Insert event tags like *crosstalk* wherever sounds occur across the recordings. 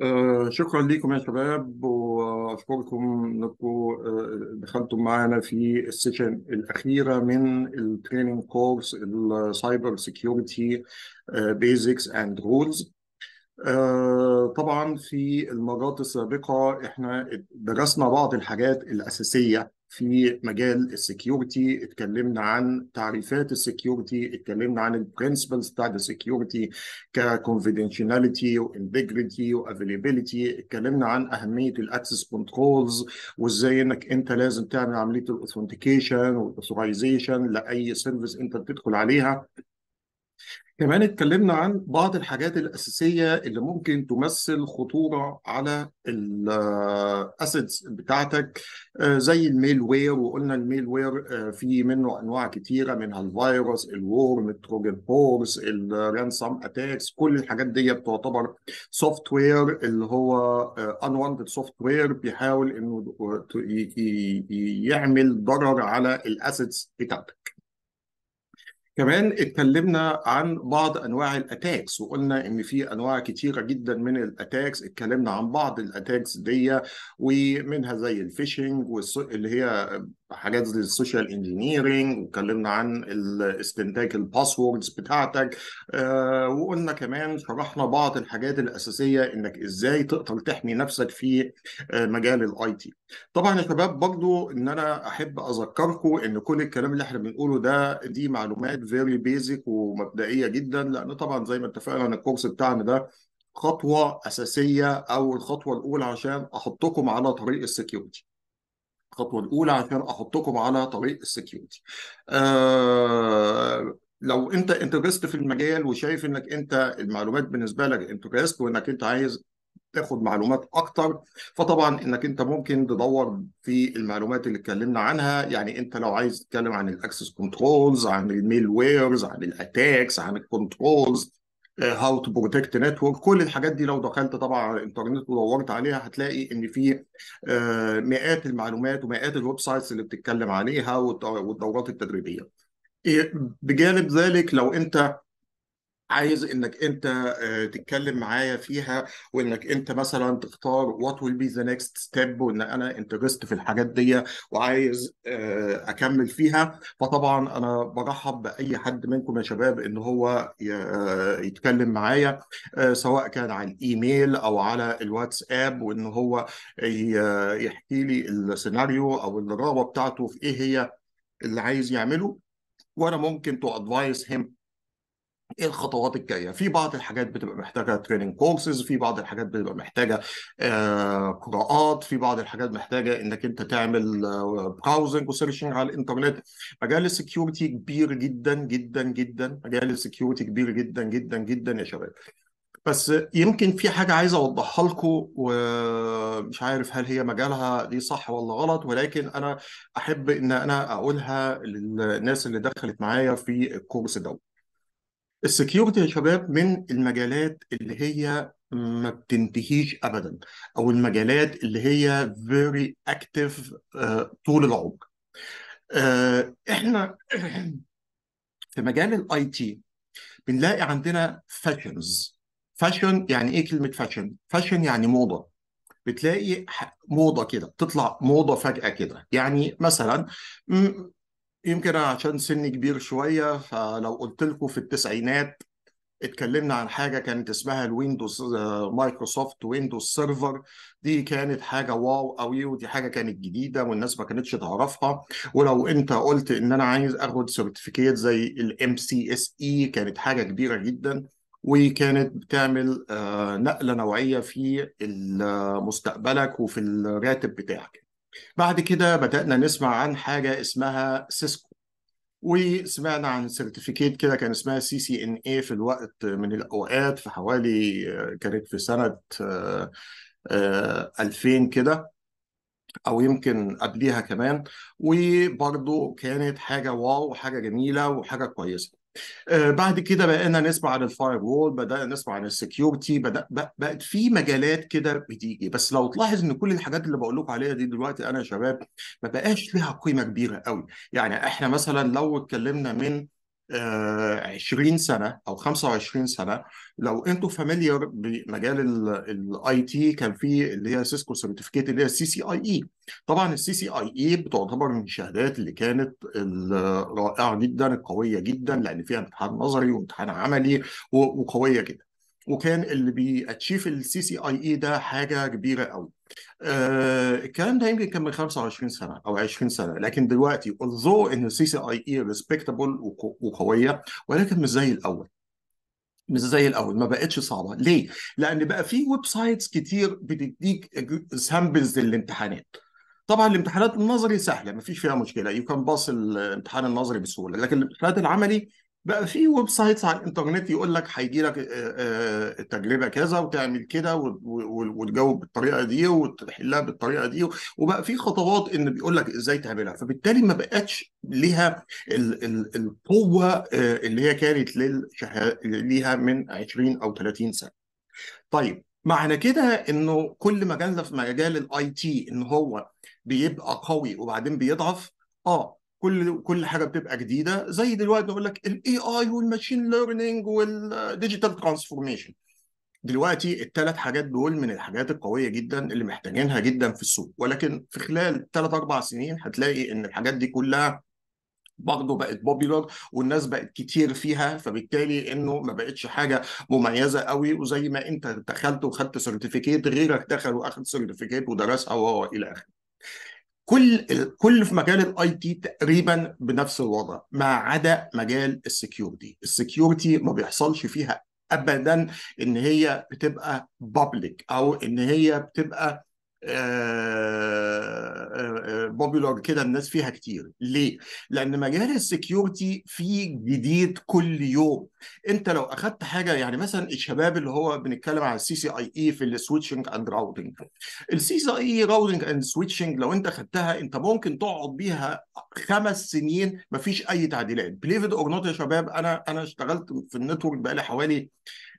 آه، شكرا لكم يا شباب واشكركم انكم آه، دخلتم معنا في السيشن الاخيره من التريننج كورس السايبر سيكيورتي بيزكس اند رولز طبعا في المرات السابقه احنا درسنا بعض الحاجات الاساسيه في مجال السكيورتي اتكلمنا عن تعريفات السكيورتي اتكلمنا عن البرنسبلز بتاعت السكيورتي ككونفيدنشاليتي وانتجريتي وافيليبيليتي اتكلمنا عن اهميه الاكسس كنترولز وازاي انك انت لازم تعمل عمليه الاوثنتيكيشن والاثورايزيشن لاي سيرفيس انت بتدخل عليها كمان اتكلمنا عن بعض الحاجات الأساسية اللي ممكن تمثل خطورة على الاسيدز بتاعتك آه، زي الميل وير وقلنا الميل وير آه، في منه أنواع كتيرة منها الفيروس الورم التروجن هورس الرانسام أتاكس كل الحاجات دي بتعتبر سوفت وير اللي هو أنوانتد سوفت وير بيحاول إنه يعمل ضرر على الاسيدز بتاعتك كمان اتكلمنا عن بعض انواع الاتاكس وقلنا ان في انواع كتيره جدا من الاتاكس اتكلمنا عن بعض الاتاكس دي ومنها زي الفيشنج اللي هي حاجات زي السوشيال انجينيرنج واتكلمنا عن استنتاج الباسوردز بتاعتك آه، وقلنا كمان شرحنا بعض الحاجات الاساسيه انك ازاي تقدر تحمي نفسك في آه، مجال الاي تي طبعا يا شباب برضو ان انا احب اذكركم ان كل الكلام اللي احنا بنقوله ده دي معلومات فيري بيزك ومبدئيه جدا لان طبعا زي ما اتفقنا ان الكورس بتاعنا ده خطوه اساسيه او الخطوه الاولى عشان احطكم على طريق السكيورتي الخطوه الاولى عشان احطكم على طريق السكيورتي آه لو انت انترست في المجال وشايف انك انت المعلومات بالنسبه لك انترست وانك انت عايز تاخد معلومات اكتر فطبعا انك انت ممكن تدور في المعلومات اللي اتكلمنا عنها يعني انت لو عايز تتكلم عن الاكسس كنترولز عن الميل ويرز عن الاتاكس عن الكنترولز هاو تو بروتكت نتورك كل الحاجات دي لو دخلت طبعا على الانترنت ودورت عليها هتلاقي ان في آه، مئات المعلومات ومئات الويب سايتس اللي بتتكلم عليها والدورات التدريبيه إيه، بجانب ذلك لو انت عايز انك انت آه، تتكلم معايا فيها وانك انت مثلا تختار وات ويل بي ذا نيكست ستيب وان انا انترست في الحاجات دي وعايز آه، اكمل فيها فطبعا انا برحب باي حد منكم يا شباب ان هو آه، يتكلم معايا سواء كان على الايميل او على الواتساب وان هو يحكي لي السيناريو او الرغبه بتاعته في ايه هي اللي عايز يعمله وانا ممكن تو ادفايس هيم ايه الخطوات الجايه في بعض الحاجات بتبقى محتاجه تريننج كورسز في بعض الحاجات بتبقى محتاجه آه، قراءات في بعض الحاجات محتاجه انك انت تعمل براوزنج آه، وسيرشنج على الانترنت مجال السكيورتي كبير جدا جدا جدا مجال السكيورتي كبير جدا جدا جدا يا شباب بس يمكن في حاجه عايز اوضحها لكم ومش عارف هل هي مجالها دي صح ولا غلط ولكن انا احب ان انا اقولها للناس اللي دخلت معايا في الكورس دوت السكيورتي يا شباب من المجالات اللي هي ما بتنتهيش ابدا او المجالات اللي هي فيري اكتف آه، طول العمر آه، احنا *clears throat* في مجال الاي تي بنلاقي عندنا فاشنز فاشن يعني ايه كلمه فاشن فاشن يعني موضه بتلاقي موضه كده تطلع موضه فجاه كده يعني مثلا يمكن عشان سني كبير شوية فلو قلت لكم في التسعينات اتكلمنا عن حاجة كانت اسمها الويندوز آه، مايكروسوفت ويندوز سيرفر دي كانت حاجة واو قوي ودي حاجة كانت جديدة والناس ما كانتش تعرفها ولو انت قلت ان انا عايز اخد سيرتيفيكيت زي الام سي اس اي كانت حاجة كبيرة جدا وكانت بتعمل آه، نقلة نوعية في آه، مستقبلك وفي الراتب بتاعك بعد كده بدأنا نسمع عن حاجة اسمها سيسكو وسمعنا عن سيرتيفيكيت كده كان اسمها سي سي ان اي في الوقت من الاوقات في حوالي آه، كانت في سنه 2000 آه، آه، كده او يمكن قبليها كمان وبرضه كانت حاجه واو وحاجه جميله وحاجه كويسه آه، بعد كده بقينا نسمع عن الفاير وول بدانا نسمع عن السكيورتي بقت في مجالات كده بتيجي بس لو تلاحظ ان كل الحاجات اللي بقول لكم عليها دي دلوقتي انا يا شباب ما بقاش لها قيمه كبيره قوي يعني احنا مثلا لو اتكلمنا من 20 سنه او 25 سنه لو انتوا فاميليار بمجال الاي تي كان في اللي هي سيسكو سيرتيفيكيت اللي هي السي سي اي اي طبعا السي سي اي اي بتعتبر من الشهادات اللي كانت الرائعه جدا القويه جدا لان فيها امتحان نظري وامتحان عملي وقويه جدا وكان اللي بيتشيف السي سي اي اي ده حاجه كبيره قوي آه، الكلام ده يمكن كان من 25 سنه او 20 سنه لكن دلوقتي الظو ان السي سي اي اي ريسبكتبل وقويه ولكن مش زي الاول مش زي الاول ما بقتش صعبه ليه لان بقى في ويب سايتس كتير بتديك سامبلز للامتحانات طبعا الامتحانات النظري سهله ما فيش فيها مشكله يو كان باص الامتحان النظري بسهوله لكن الامتحانات العملي بقى في ويب سايتس على الانترنت يقول لك هيجي لك التجربه كذا وتعمل كده وتجاوب بالطريقه دي وتحلها بالطريقه دي وبقى في خطوات ان بيقول لك ازاي تعملها فبالتالي ما بقتش ليها القوه اللي هي كانت ليها من 20 او 30 سنه. طيب معنى كده انه كل ما كان في مجال الاي تي ان هو بيبقى قوي وبعدين بيضعف اه كل كل حاجه بتبقى جديده زي دلوقتي بقول لك الاي اي والماشين ليرنينج والديجيتال ترانسفورميشن دلوقتي الثلاث حاجات دول من الحاجات القويه جدا اللي محتاجينها جدا في السوق ولكن في خلال ثلاث اربع سنين هتلاقي ان الحاجات دي كلها برضه بقت بوبيلر والناس بقت كتير فيها فبالتالي انه ما بقتش حاجه مميزه قوي وزي ما انت دخلت وخدت سيرتيفيكيت غيرك دخل واخد سيرتيفيكيت ودرسها وهو الى اخره. كل كل في مجال الاي تي تقريبا بنفس الوضع ما عدا مجال السكيورتي السكيورتي ما بيحصلش فيها ابدا ان هي بتبقى بابليك او ان هي بتبقى آه، آه، آه، بوبولار كده الناس فيها كتير ليه لان مجال السكيورتي فيه جديد كل يوم انت لو اخدت حاجه يعني مثلا الشباب اللي هو بنتكلم على السي سي اي اي في السويتشنج اند راوتنج السي سي اي راوتنج اند سويتشنج لو انت اخدتها انت ممكن تقعد بيها خمس سنين مفيش اي تعديلات بليفد اور نوت يا شباب انا انا اشتغلت في النتورك بقالي حوالي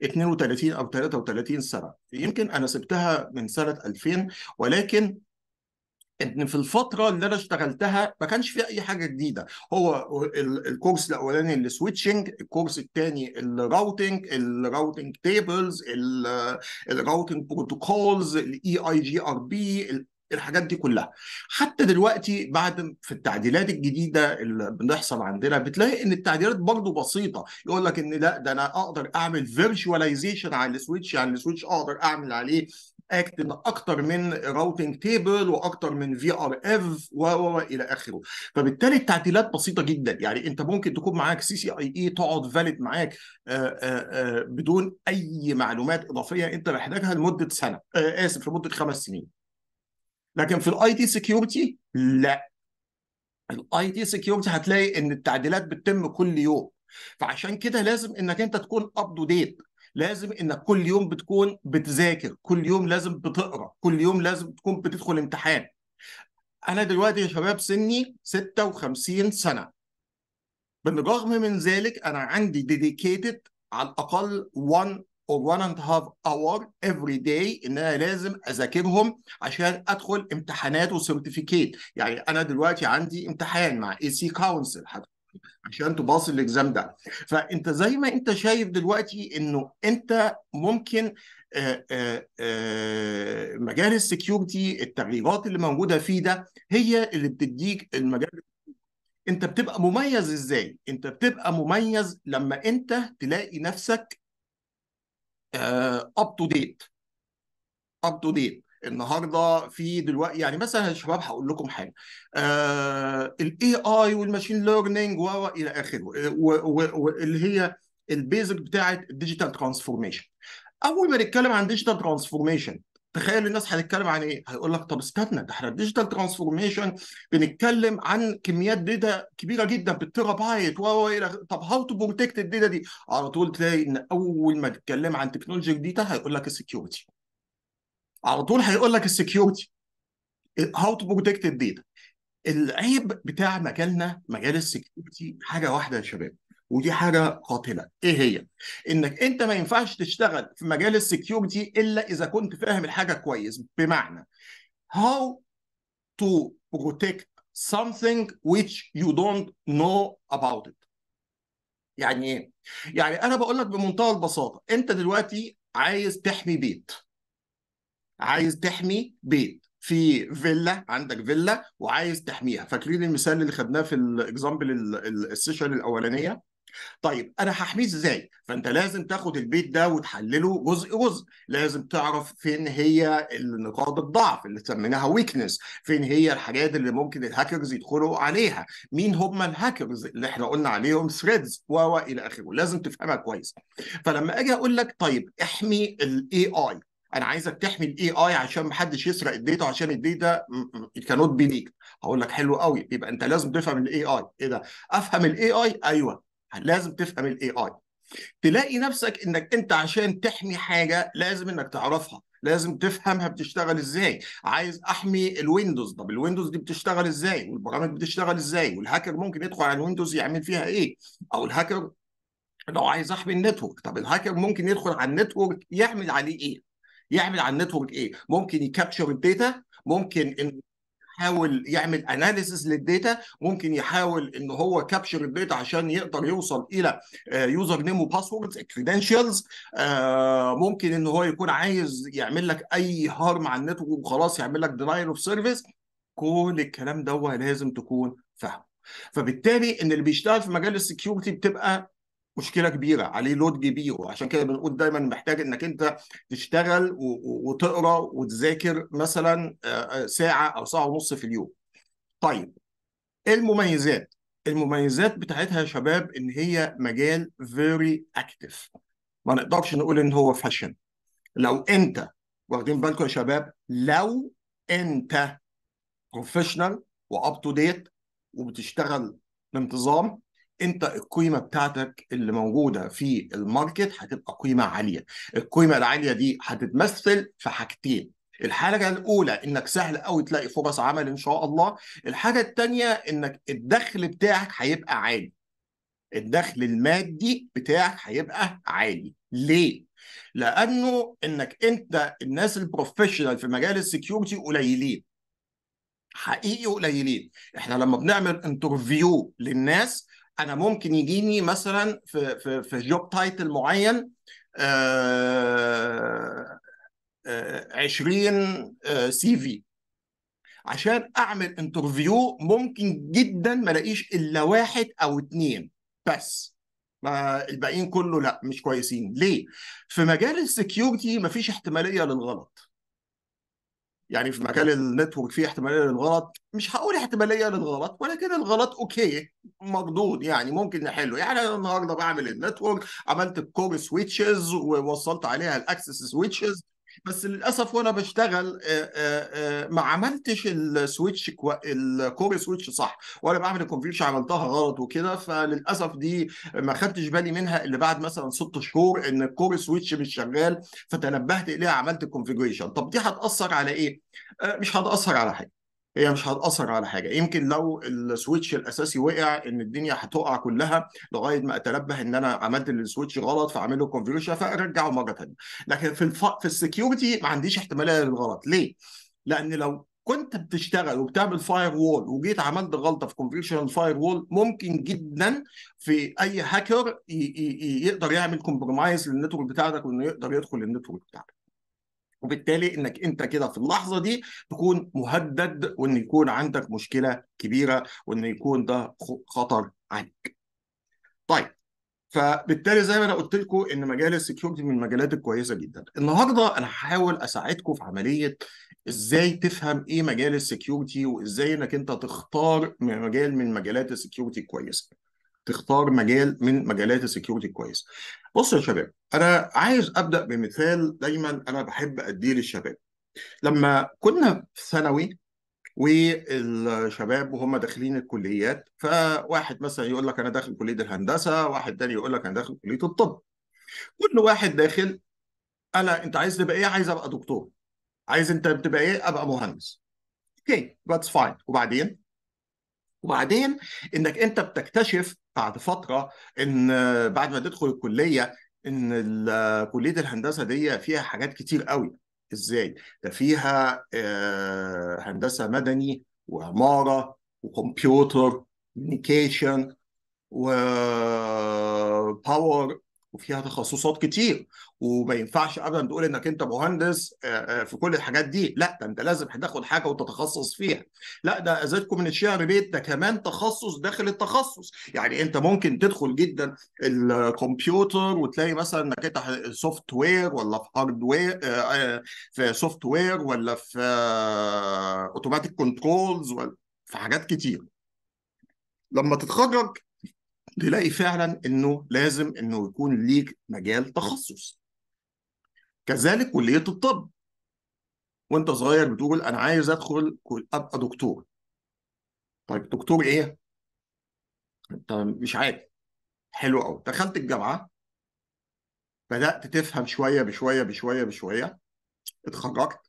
32 او 33 سنه يمكن انا سبتها من سنه 2000 ولكن ان في الفتره اللي انا اشتغلتها ما كانش في اي حاجه جديده هو الكورس الاولاني السويتشنج الكورس الثاني الراوتنج الراوتنج تيبلز الراوتنج بروتوكولز الاي اي جي ار بي الحاجات دي كلها حتى دلوقتي بعد في التعديلات الجديده اللي بتحصل عندنا بتلاقي ان التعديلات برضه بسيطه يقول لك ان لا ده انا اقدر اعمل فيرتشواليزيشن على السويتش يعني السويتش اقدر اعمل عليه اكتب اكتر من راوتنج تيبل واكتر من في ار اف و الى اخره فبالتالي التعديلات بسيطه جدا يعني انت ممكن تكون معاك سي سي اي اي تقعد فاليد معاك آه، آه، آه، بدون اي معلومات اضافيه انت محتاجها لمده سنه اسف لمده خمس سنين لكن في الاي تي سكيورتي لا الاي تي سكيورتي هتلاقي ان التعديلات بتتم كل يوم فعشان كده لازم انك انت تكون اب تو ديت لازم انك كل يوم بتكون بتذاكر كل يوم لازم بتقرا كل يوم لازم تكون بتدخل امتحان انا دلوقتي يا شباب سني 56 سنه بالرغم من ذلك انا عندي ديديكيتد على الاقل 1 or one and a half hour every day ان انا لازم اذاكرهم عشان ادخل امتحانات وسيرتيفيكيت يعني انا دلوقتي عندي امتحان مع اي سي كونسل عشان تباص الاكزام ده فانت زي ما انت شايف دلوقتي انه انت ممكن آه، آه، آه، مجال السكيورتي التغييرات اللي موجوده فيه ده هي اللي بتديك المجال انت بتبقى مميز ازاي انت بتبقى مميز لما انت تلاقي نفسك اب تو ديت اب تو ديت النهارده في دلوقتي يعني مثلا يا شباب هقول لكم حاجه الاي اي والماشين ليرنينج والى اخره واللي هي البيزك بتاعه الديجيتال ترانسفورميشن اول ما نتكلم عن ديجيتال ترانسفورميشن تخيل الناس هتتكلم عن ايه؟ هيقول لك طب استنى ده احنا الديجيتال ترانسفورميشن بنتكلم عن كميات داتا كبيره جدا بالتيرابايت و الى طب هاو تو بروتكت الداتا دي؟ على طول تلاقي ان اول ما تتكلم عن تكنولوجي جديده هيقول لك السكيورتي. على طول هيقول لك السكيورتي. هاو تو بروتكت الداتا. العيب بتاع مجالنا مجال السكيورتي حاجه واحده يا شباب ودي حاجه قاتله ايه هي انك انت ما ينفعش تشتغل في مجال السكيورتي الا اذا كنت فاهم الحاجه كويس بمعنى how to protect something which you don't know about it يعني ايه يعني انا بقول لك بمنتهى البساطه انت دلوقتي عايز تحمي بيت عايز تحمي بيت في فيلا عندك فيلا وعايز تحميها فاكرين المثال اللي خدناه في الاكزامبل السيشن الاولانيه طيب انا هحميه ازاي فانت لازم تاخد البيت ده وتحلله جزء جزء لازم تعرف فين هي النقاط الضعف اللي سميناها ويكنس فين هي الحاجات اللي ممكن الهاكرز يدخلوا عليها مين هم الهاكرز اللي احنا قلنا عليهم ثريدز و الى اخره لازم تفهمها كويس فلما اجي اقول لك طيب احمي الاي اي انا عايزك تحمي الاي اي عشان ما حدش يسرق الداتا عشان الداتا كانوت بي هقول لك حلو قوي يبقى انت لازم تفهم الاي اي ايه ده افهم الاي اي ايوه لازم تفهم الاي اي تلاقي نفسك انك انت عشان تحمي حاجه لازم انك تعرفها لازم تفهمها بتشتغل ازاي عايز احمي الويندوز طب الويندوز دي بتشتغل ازاي والبرامج بتشتغل ازاي والهاكر ممكن يدخل على الويندوز يعمل فيها ايه او الهاكر لو عايز احمي النتورك طب الهاكر ممكن يدخل على النتورك يعمل عليه ايه يعمل على النتورك ايه ممكن يكابتشر الداتا ممكن انه يحاول يعمل اناليسيس للداتا ممكن يحاول ان هو كابشر الداتا عشان يقدر يوصل الى يوزر نيم وباسوردز كريدنشلز ممكن ان هو يكون عايز يعمل لك اي هارم على النت وخلاص يعمل لك دينايل اوف سيرفيس كل الكلام ده لازم تكون فاهمه فبالتالي ان اللي بيشتغل في مجال السكيورتي بتبقى مشكله كبيره عليه لود كبير وعشان كده بنقول دايما محتاج انك انت تشتغل وتقرا وتذاكر مثلا آه، آه، ساعه او ساعه ونص في اليوم طيب إيه المميزات المميزات بتاعتها يا شباب ان هي مجال فيري اكتف ما نقدرش نقول ان هو فاشن لو انت واخدين بالكم يا شباب لو انت بروفيشنال واب تو ديت وبتشتغل بانتظام انت القيمه بتاعتك اللي موجوده في الماركت هتبقى قيمه عاليه القيمه العاليه دي هتتمثل في حاجتين الحاجه الاولى انك سهل قوي تلاقي فرص عمل ان شاء الله الحاجه الثانيه انك الدخل بتاعك هيبقى عالي الدخل المادي بتاعك هيبقى عالي ليه لانه انك انت الناس البروفيشنال في مجال السكيورتي قليلين حقيقي قليلين احنا لما بنعمل انترفيو للناس انا ممكن يجيني مثلا في في في جوب تايتل معين 20 سي في عشان اعمل انترفيو ممكن جدا ما الاقيش الا واحد او اتنين بس ما الباقيين كله لا مش كويسين ليه في مجال السكيورتي مفيش احتماليه للغلط يعني في مجال النتورك في احتماليه للغلط مش هقول احتماليه للغلط ولكن الغلط اوكي مردود يعني ممكن نحله يعني انا النهارده بعمل النتورك عملت الكور سويتشز ووصلت عليها الاكسس سويتشز بس للاسف وانا بشتغل آه، آه، آه، ما عملتش السويتش الكور الكوري سويتش صح وانا بعمل الكونفيرش عملتها غلط وكده فللاسف دي ما خدتش بالي منها اللي بعد مثلا ست شهور ان الكوري سويتش مش شغال فتنبهت اليها عملت الكونفيجريشن طب دي هتاثر على ايه؟ مش هتاثر على حاجه هي مش هتأثر على حاجة يمكن لو السويتش الأساسي وقع إن الدنيا هتقع كلها لغاية ما أتنبه إن أنا عملت السويتش غلط فأعمل له كونفيرشن فأرجعه مرة ثانية لكن في الف... في السكيورتي ما عنديش احتمالية للغلط ليه؟ لأن لو كنت بتشتغل وبتعمل فاير وول وجيت عملت غلطه في كونفيرشن الفاير وول ممكن جدا في اي هاكر يقدر يعمل كومبرومايز للنتورك بتاعتك وانه يقدر يدخل النتورك بتاعتك وبالتالي انك انت كده في اللحظه دي تكون مهدد وان يكون عندك مشكله كبيره وان يكون ده خطر عليك. طيب فبالتالي زي ما انا قلت لكم ان مجال السكيورتي من المجالات الكويسه جدا. النهارده انا هحاول اساعدكم في عمليه ازاي تفهم ايه مجال السكيورتي وازاي انك انت تختار مجال من مجالات السكيورتي الكويسه. تختار مجال من مجالات السكيورتي كويس بص يا شباب انا عايز ابدا بمثال دايما انا بحب اديه للشباب لما كنا في ثانوي والشباب وهم داخلين الكليات فواحد مثلا يقول لك انا داخل كليه الهندسه واحد تاني يقول لك انا داخل كليه الطب كل واحد داخل انا انت عايز تبقى ايه عايز ابقى دكتور عايز انت تبقى ايه ابقى مهندس اوكي ذاتس فاين وبعدين وبعدين انك انت بتكتشف بعد فتره ان بعد ما تدخل الكليه ان كليه الهندسه دي فيها حاجات كتير قوي ازاي ده فيها آه، هندسه مدني وعماره وكمبيوتر كوميونيكيشن وباور آه، وفيها تخصصات كتير وما ينفعش ابدا تقول انك انت مهندس آه، آه، في كل الحاجات دي لا ده انت لازم هتاخد حاجه وتتخصص فيها لا ده ازيدكم من الشعر بيت ده كمان تخصص داخل التخصص يعني انت ممكن تدخل جدا الكمبيوتر وتلاقي مثلا انك انت سوفت وير ولا في هارد آه، وير في سوفت وير ولا في اوتوماتيك كنترولز ولا في حاجات كتير لما تتخرج تلاقي فعلا انه لازم انه يكون ليك مجال تخصص كذلك كليه الطب وانت صغير بتقول انا عايز ادخل ابقى دكتور طيب دكتور ايه انت مش عارف حلو قوي دخلت الجامعه بدات تفهم شويه بشويه بشويه بشويه اتخرجت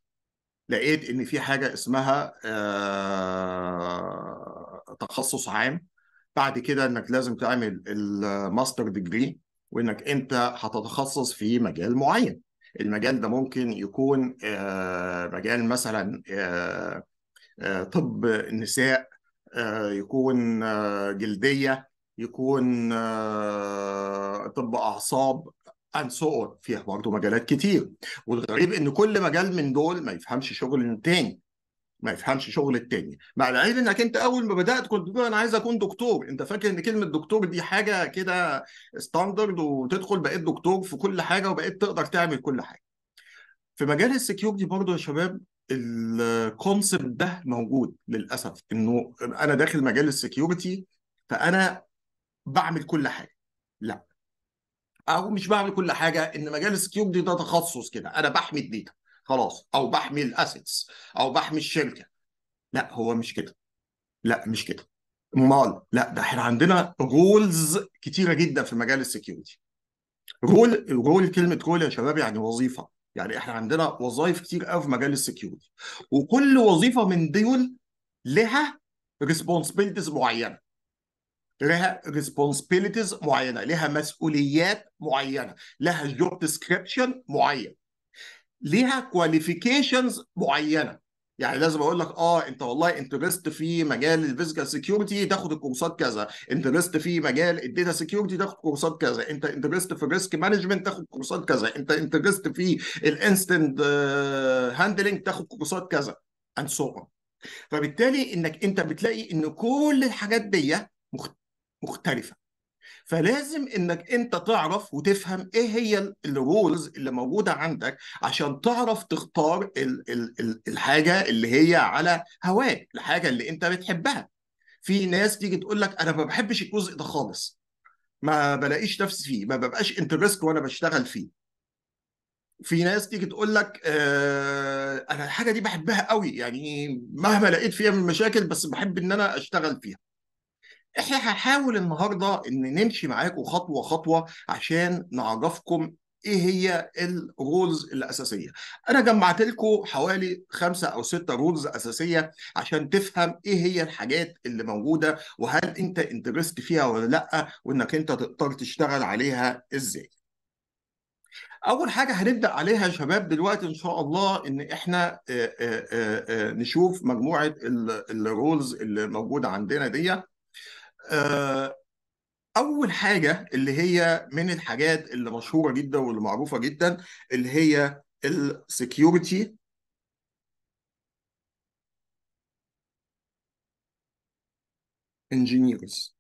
لقيت ان في حاجه اسمها آه تخصص عام بعد كده انك لازم تعمل الماستر ديجري وانك انت هتتخصص في مجال معين المجال ده ممكن يكون آه، مجال مثلا آه، آه، طب نساء يكون جلديه يكون طب اعصاب انسوق فيها برضه مجالات كتير والغريب ان كل مجال من دول ما يفهمش شغل التاني ما يفهمش شغل التاني مع العلم انك انت اول ما بدات كنت بتقول انا عايز اكون دكتور انت فاكر ان كلمه دكتور دي حاجه كده ستاندرد وتدخل بقيت دكتور في كل حاجه وبقيت تقدر تعمل كل حاجه في مجال السكيورتي برضه يا شباب الكونسبت ده موجود للاسف انه انا داخل مجال السكيورتي فانا بعمل كل حاجه لا او مش بعمل كل حاجه ان مجال السكيورتي ده تخصص كده انا بحمي الداتا خلاص او بحمي الاسيتس او بحمي الشركه لا هو مش كده لا مش كده امال لا ده احنا عندنا رولز كتيره جدا في مجال السكيورتي رول رول كلمه رول يا شباب يعني وظيفه يعني احنا عندنا وظائف كتير قوي في مجال السكيورتي وكل وظيفه من دول لها ريسبونسبيلتيز معينه لها ريسبونسبيلتيز معينه لها مسؤوليات معينه لها جوب ديسكريبشن معين ليها كواليفيكيشنز معينه يعني لازم اقول لك اه انت والله انترست في مجال الفيزيكال سكيورتي تاخد الكورسات كذا انترست في مجال الداتا سكيورتي تاخد كورسات كذا انت انترست في الريسك مانجمنت تاخد كورسات كذا انت انترست في الانستنت آه، هاندلنج تاخد كورسات كذا اند سو so فبالتالي انك انت بتلاقي ان كل الحاجات دي مختلفه فلازم انك انت تعرف وتفهم ايه هي الرولز اللي موجوده عندك عشان تعرف تختار الـ الـ الحاجه اللي هي على هواك الحاجه اللي انت بتحبها في ناس تيجي تقول لك انا ما بحبش الجزء ده خالص ما بلاقيش نفسي فيه ما ببقاش انترست وانا بشتغل فيه في ناس تيجي تقول لك آه انا الحاجه دي بحبها قوي يعني مهما لقيت فيها من مشاكل بس بحب ان انا اشتغل فيها احنا هنحاول النهارده ان نمشي معاكم خطوه خطوه عشان نعرفكم ايه هي الرولز الاساسيه انا جمعت لكم حوالي خمسة او ستة رولز اساسيه عشان تفهم ايه هي الحاجات اللي موجوده وهل انت انترست فيها ولا لا وانك انت تقدر تشتغل عليها ازاي اول حاجه هنبدا عليها يا شباب دلوقتي ان شاء الله ان احنا آآ آه، آآ آه، آه، نشوف مجموعه الرولز اللي موجوده عندنا ديت آه، اول حاجه اللي هي من الحاجات اللي مشهوره جدا واللي معروفه جدا اللي هي السكيورتي انجينيرز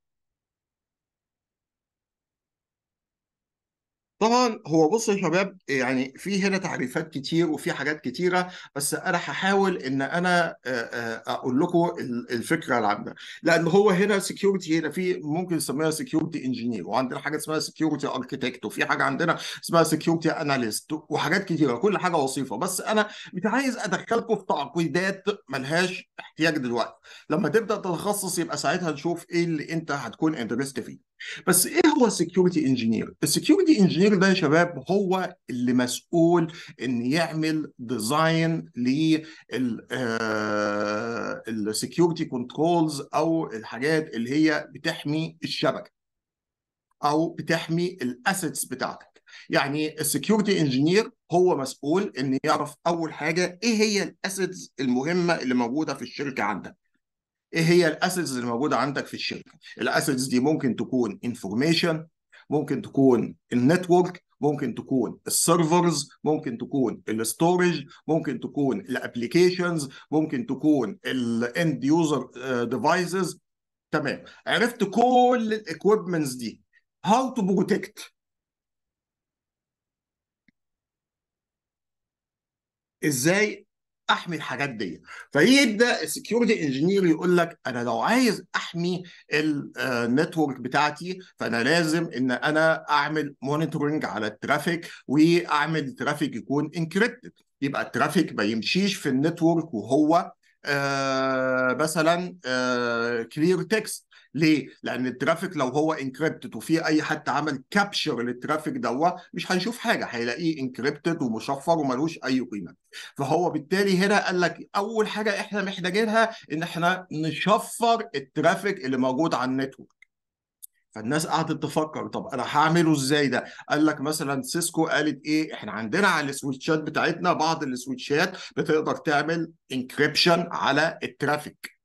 طبعا هو بصوا يا شباب يعني في هنا تعريفات كتير وفي حاجات كتيره بس انا هحاول ان انا اقول لكم الفكره العامه لان هو هنا سكيورتي هنا في ممكن نسميها سكيورتي انجينير وعندنا حاجه اسمها سكيورتي اركتكت وفي حاجه عندنا اسمها سكيورتي اناليست وحاجات كتيره كل حاجه وصيفه بس انا مش عايز ادخلكم في تعقيدات ملهاش احتياج دلوقتي لما تبدا تتخصص يبقى ساعتها نشوف ايه اللي انت هتكون انترست فيه بس ايه هو السكيورتي انجينير؟ السكيورتي انجينير ده يا شباب هو اللي مسؤول ان يعمل ديزاين لل آه، للسكيورتي كنترولز او الحاجات اللي هي بتحمي الشبكه او بتحمي الاسيتس بتاعتك. يعني السكيورتي انجينير هو مسؤول ان يعرف اول حاجه ايه هي الاسيتس المهمه اللي موجوده في الشركه عندك. ايه هي الاسيتس اللي موجوده عندك في الشركه الاسيتس دي ممكن تكون انفورميشن ممكن تكون النتورك ممكن تكون السيرفرز ممكن تكون الاستورج ممكن تكون الابلكيشنز ممكن تكون الاند يوزر ديفايسز تمام عرفت كل الاكويبمنتس دي هاو تو بروتكت ازاي احمي الحاجات دي فيبدا السكيورتي انجينير يقول لك انا لو عايز احمي النتورك آه، بتاعتي فانا لازم ان انا اعمل مونيتورنج على الترافيك واعمل الترافيك يكون انكريبتد يبقى الترافيك ما يمشيش في النتورك وهو آه، مثلا كلير آه، تكست ليه؟ لان الترافيك لو هو انكريبتد وفي اي حد عمل كابشر للترافيك دوت مش هنشوف حاجه هيلاقيه انكريبتد ومشفر وملوش اي قيمه فهو بالتالي هنا قال لك اول حاجه احنا محتاجينها ان احنا نشفر الترافيك اللي موجود على النتورك فالناس قعدت تفكر طب انا هعمله ازاي ده؟ قال لك مثلا سيسكو قالت ايه؟ احنا عندنا على السويتشات بتاعتنا بعض السويتشات بتقدر تعمل انكريبشن على الترافيك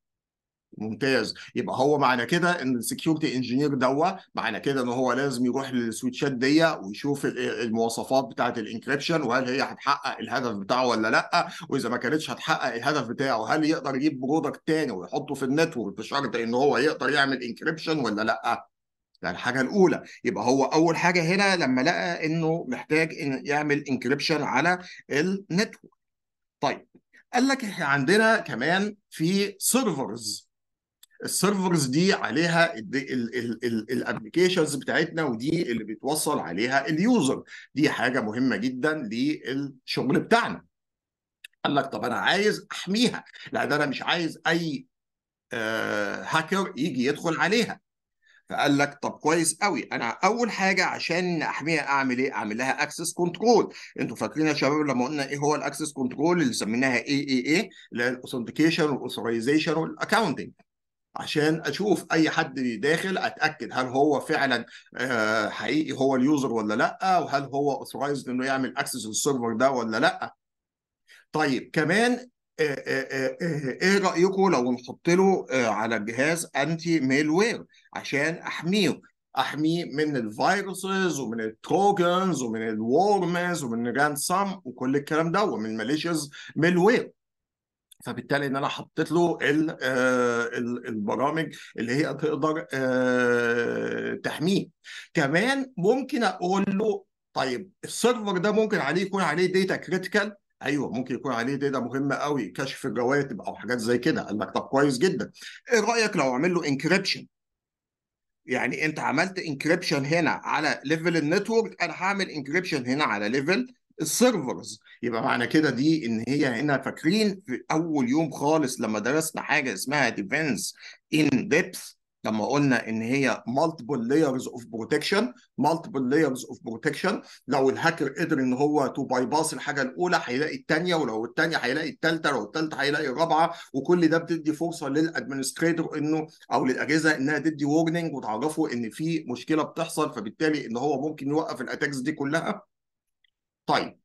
ممتاز يبقى هو معنى كده ان السكيورتي انجينير دوا معنى كده ان هو لازم يروح للسويتشات دي ويشوف المواصفات بتاعه الانكريبشن وهل هي هتحقق الهدف بتاعه ولا لا واذا ما كانتش هتحقق الهدف بتاعه هل يقدر يجيب برودكت تاني ويحطه في النتورك بشرط ان هو يقدر يعمل انكريبشن ولا لا ده الحاجه الاولى يبقى هو اول حاجه هنا لما لقى انه محتاج إن يعمل انكريبشن على النتورك طيب قال لك احنا عندنا كمان في سيرفرز السيرفرز دي عليها الابلكيشنز بتاعتنا ودي اللي بيتوصل عليها اليوزر دي حاجه مهمه جدا للشغل بتاعنا قال لك طب انا عايز احميها لا ده انا مش عايز اي هاكر آه، يجي يدخل عليها فقال لك طب كويس قوي انا اول حاجه عشان احميها اعمل ايه اعمل لها اكسس كنترول انتوا فاكرين يا شباب لما قلنا ايه هو الاكسس كنترول اللي سميناها اي اي اي اللي هي الاوثنتيكيشن والاوثرايزيشن والاكونتنج عشان اشوف اي حد داخل اتاكد هل هو فعلا آه، حقيقي هو اليوزر ولا لا وهل هو اوثرايزد انه يعمل اكسس للسيرفر ده ولا لا طيب كمان آه، آه، ايه رايكم لو نحط له على الجهاز انتي ميل وير عشان احميه احميه من الفيروسز ومن التروجنز ومن الورمز ومن الرانسام وكل الكلام ده ومن ماليشز ميل وير فبالتالي ان انا حطيت له آه، البرامج اللي هي تقدر آه، تحميه كمان ممكن اقول له طيب السيرفر ده ممكن عليه يكون عليه داتا كريتيكال ايوه ممكن يكون عليه داتا مهمه قوي كشف الرواتب او حاجات زي كده قال لك طب كويس جدا ايه رايك لو اعمل له انكريبشن يعني انت عملت انكريبشن هنا على ليفل النتورك انا هعمل انكريبشن هنا على ليفل السيرفرز يبقى معنى كده دي ان هي هنا فاكرين في اول يوم خالص لما درسنا حاجه اسمها ديفنس ان ديبث لما قلنا ان هي مالتيبل لايرز اوف بروتكشن مالتيبل لايرز اوف بروتكشن لو الهاكر قدر ان هو تو باي باس الحاجه الاولى هيلاقي الثانيه ولو الثانيه هيلاقي الثالثه لو الثالثه هيلاقي الرابعه وكل ده بتدي فرصه للادمنستريتور انه او للاجهزه انها تدي وورنينج وتعرفه ان في مشكله بتحصل فبالتالي ان هو ممكن يوقف الاتاكس دي كلها طيب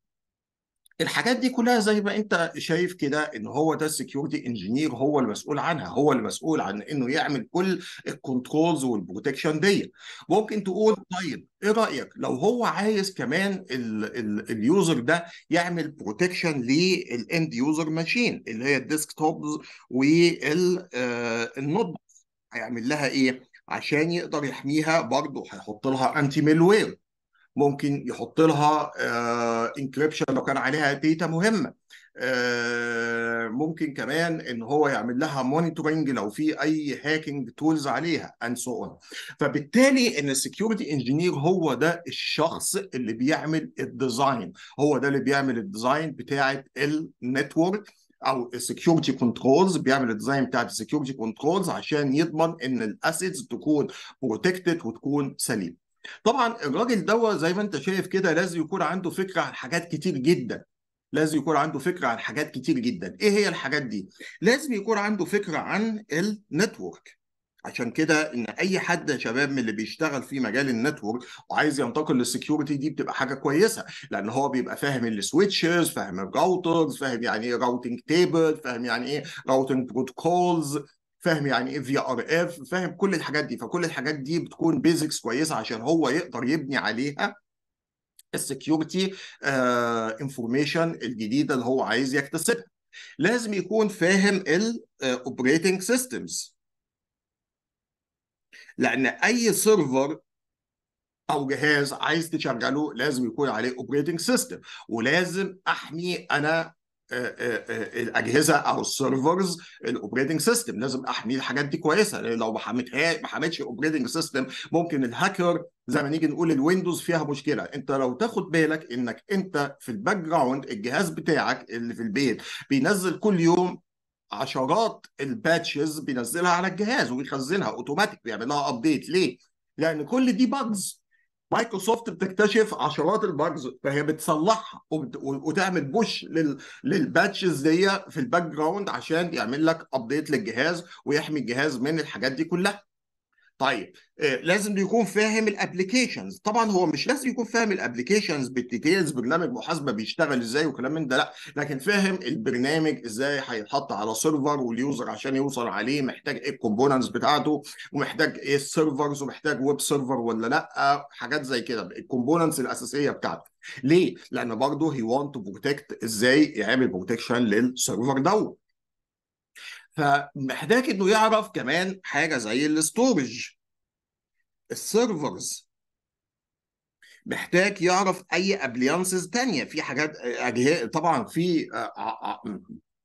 الحاجات دي كلها زي ما انت شايف كده ان هو ده السكيورتي انجينير هو المسؤول عنها هو المسؤول عن انه يعمل كل الكنترولز والبروتكشن دي ممكن تقول طيب ايه رايك لو هو عايز كمان اليوزر ده يعمل بروتكشن للاند يوزر ماشين اللي هي الديسك توبز والنوت هيعمل لها ايه عشان يقدر يحميها برضه هيحط لها انتي ميلوير ممكن يحط لها انكريبشن آه، لو كان عليها داتا مهمه آه، ممكن كمان ان هو يعمل لها مونيتورنج لو في اي هاكينج تولز عليها اند سو اون فبالتالي ان السكيورتي انجينير هو ده الشخص اللي بيعمل الديزاين هو ده اللي بيعمل الديزاين بتاعه النتورك او السكيورتي كنترولز بيعمل الديزاين بتاعت السكيورتي كنترولز عشان يضمن ان الاسيتس تكون بروتكتد وتكون سليمه طبعا الراجل دوت زي ما انت شايف كده لازم يكون عنده فكره عن حاجات كتير جدا لازم يكون عنده فكره عن حاجات كتير جدا ايه هي الحاجات دي لازم يكون عنده فكره عن النتورك عشان كده ان اي حد يا شباب من اللي بيشتغل في مجال النتورك وعايز ينتقل للسكيورتي دي بتبقى حاجه كويسه لان هو بيبقى فاهم السويتشز فاهم الراوترز فاهم يعني ايه راوتنج تيبل فاهم يعني ايه راوتنج بروتوكولز فاهم يعني ايه في ار اف فاهم كل الحاجات دي فكل الحاجات دي بتكون بيزكس كويسه عشان هو يقدر يبني عليها السكيورتي انفورميشن آه، الجديده اللي هو عايز يكتسبها لازم يكون فاهم الاوبريتنج آه، سيستمز لان اي سيرفر او جهاز عايز تشغله لازم يكون عليه اوبريتنج سيستم ولازم احمي انا آه، آه، آه، الاجهزه او السيرفرز الاوبريتنج سيستم لازم احمي الحاجات دي كويسه لان لو ما ما حميتش الاوبريتنج سيستم ممكن الهاكر زي ما نيجي نقول الويندوز فيها مشكله انت لو تاخد بالك انك انت في الباك جراوند الجهاز بتاعك اللي في البيت بينزل كل يوم عشرات الباتشز بينزلها على الجهاز وبيخزنها اوتوماتيك بيعمل لها ابديت ليه؟ لان كل دي باجز مايكروسوفت بتكتشف عشرات الباجز فهي بتصلحها وتعمل بوش لل... للباتشز دي في الباك جراوند عشان يعمل لك ابديت للجهاز ويحمي الجهاز من الحاجات دي كلها طيب آه، لازم يكون فاهم الابلكيشنز طبعا هو مش لازم يكون فاهم الابلكيشنز بالديتيلز برنامج محاسبه بيشتغل ازاي وكلام من ده لا لكن فاهم البرنامج ازاي هيتحط على سيرفر واليوزر عشان يوصل عليه محتاج ايه الكومبوننتس بتاعته ومحتاج ايه السيرفرز ومحتاج ويب سيرفر ولا لا حاجات زي كده الكومبوننتس الاساسيه بتاعته ليه؟ لان برضه هي وانت تو بروتكت ازاي يعمل بروتكشن للسيرفر دوت فمحتاج انه يعرف كمان حاجه زي الاستورج السيرفرز محتاج يعرف اي ابليانسز تانية في حاجات آه، اجهزه طبعا في آه، آه،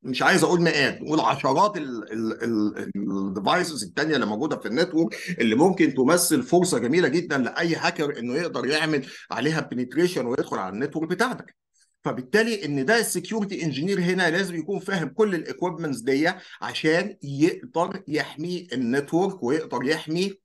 مش عايز اقول مئات نقول عشرات الديفايسز الثانيه اللي موجوده في النتورك اللي ممكن تمثل فرصه جميله جدا لاي هاكر انه يقدر يعمل عليها بنتريشن ويدخل على النتورك بتاعتك فبالتالي ان ده السكيورتي انجينير هنا لازم يكون فاهم كل الاكويبمنتس دي عشان يقدر يحمي النتورك ويقدر يحمي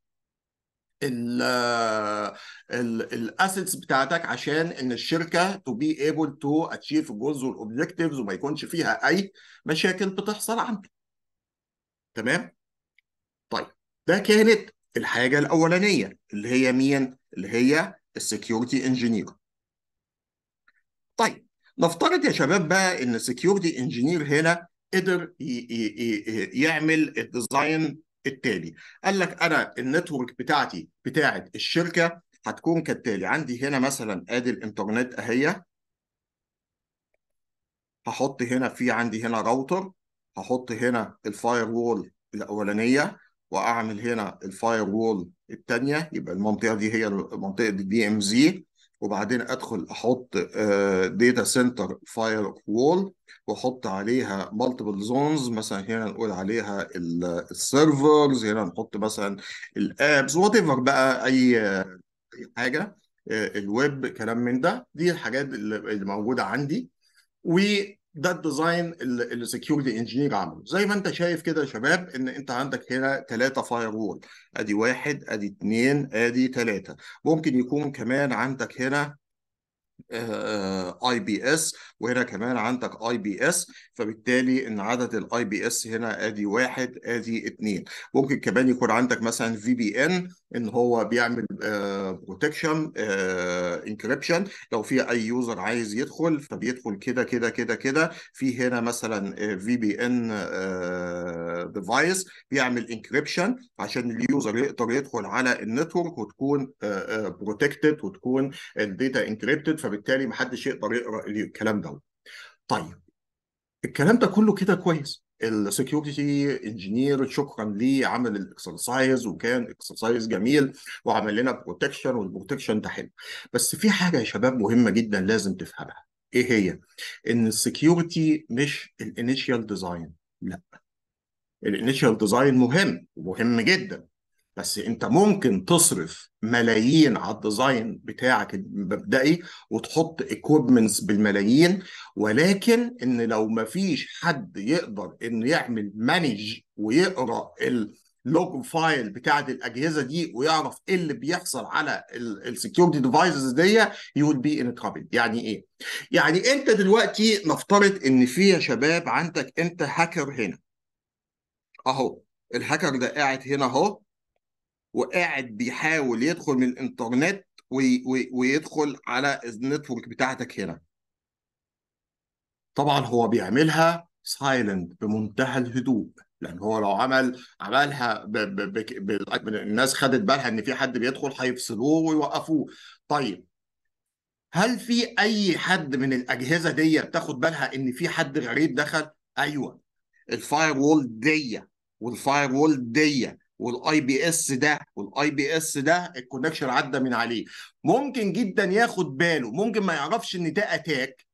الاسيتس بتاعتك عشان ان الشركه تو بي ايبل تو اتشيف الجولز والاوبجكتيفز وما يكونش فيها اي مشاكل بتحصل عندك تمام طيب ده كانت الحاجه الاولانيه اللي هي مين اللي هي السكيورتي انجينير طيب نفترض يا شباب بقى ان السكيورتي انجينير هنا قدر يعمل الديزاين التالي قال لك انا النتورك بتاعتي بتاعه الشركه هتكون كالتالي عندي هنا مثلا ادي الانترنت اهي هحط هنا في عندي هنا راوتر هحط هنا الفاير وول الاولانيه واعمل هنا الفاير وول الثانيه يبقى المنطقه دي هي منطقه الدي ام زي وبعدين ادخل احط داتا سنتر فاير وول واحط عليها مالتيبل زونز مثلا هنا نقول عليها السيرفرز هنا نحط مثلا الابس وات ايفر بقى اي حاجه آه، الويب كلام من ده دي الحاجات اللي موجوده عندي و ده الديزاين اللي سكيورتي انجينير عمله زي ما انت شايف كده يا شباب ان انت عندك هنا ثلاثه فاير وول ادي واحد ادي اثنين ادي ثلاثه ممكن يكون كمان عندك هنا اي بي اس وهنا كمان عندك اي بي اس فبالتالي ان عدد الاي بي اس هنا ادي واحد ادي اثنين ممكن كمان يكون عندك مثلا في بي ان ان هو بيعمل بروتكشن آه، انكريبشن آه، لو في اي يوزر عايز يدخل فبيدخل كده كده كده كده في هنا مثلا في بي ان ديفايس بيعمل انكريبشن عشان اليوزر يقدر يدخل على النتورك وتكون بروتكتد آه، وتكون الداتا انكريبتد فبالتالي محدش يقدر يقرا الكلام ده طيب الكلام ده كله كده كويس السكيورتي انجينير شكرا ليه عمل الاكسرسايز وكان اكسرسايز جميل وعمل لنا بروتكشن والبروتكشن ده حلو بس في حاجه يا شباب مهمه جدا لازم تفهمها ايه هي ان السكيورتي مش الانيشال ديزاين لا الانيشال ديزاين مهم ومهم جدا بس انت ممكن تصرف ملايين على الديزاين بتاعك المبدئي وتحط اكويبمنتس بالملايين ولكن ان لو ما فيش حد يقدر انه يعمل مانج ويقرا اللوج فايل بتاعه الاجهزه دي ويعرف ايه اللي بيحصل على السكيورتي ديفايسز دي يو ويل بي ان ترابل يعني ايه يعني انت دلوقتي نفترض ان في يا شباب عندك انت هاكر هنا اهو الهاكر ده قاعد هنا اهو وقاعد بيحاول يدخل من الانترنت ويدخل على النتورك بتاعتك هنا طبعا هو بيعملها سايلنت بمنتهى الهدوء لان هو لو عمل عملها ب ب ب ب الناس خدت بالها ان في حد بيدخل هيفصلوه ويوقفوه طيب هل في اي حد من الاجهزه دي بتاخد بالها ان في حد غريب دخل ايوه الفاير وول دي والفاير وول دي والاي بي اس ده والاي بي اس ده الكونكشن عدى من عليه ممكن جدا ياخد باله ممكن ما يعرفش ان ده اتاك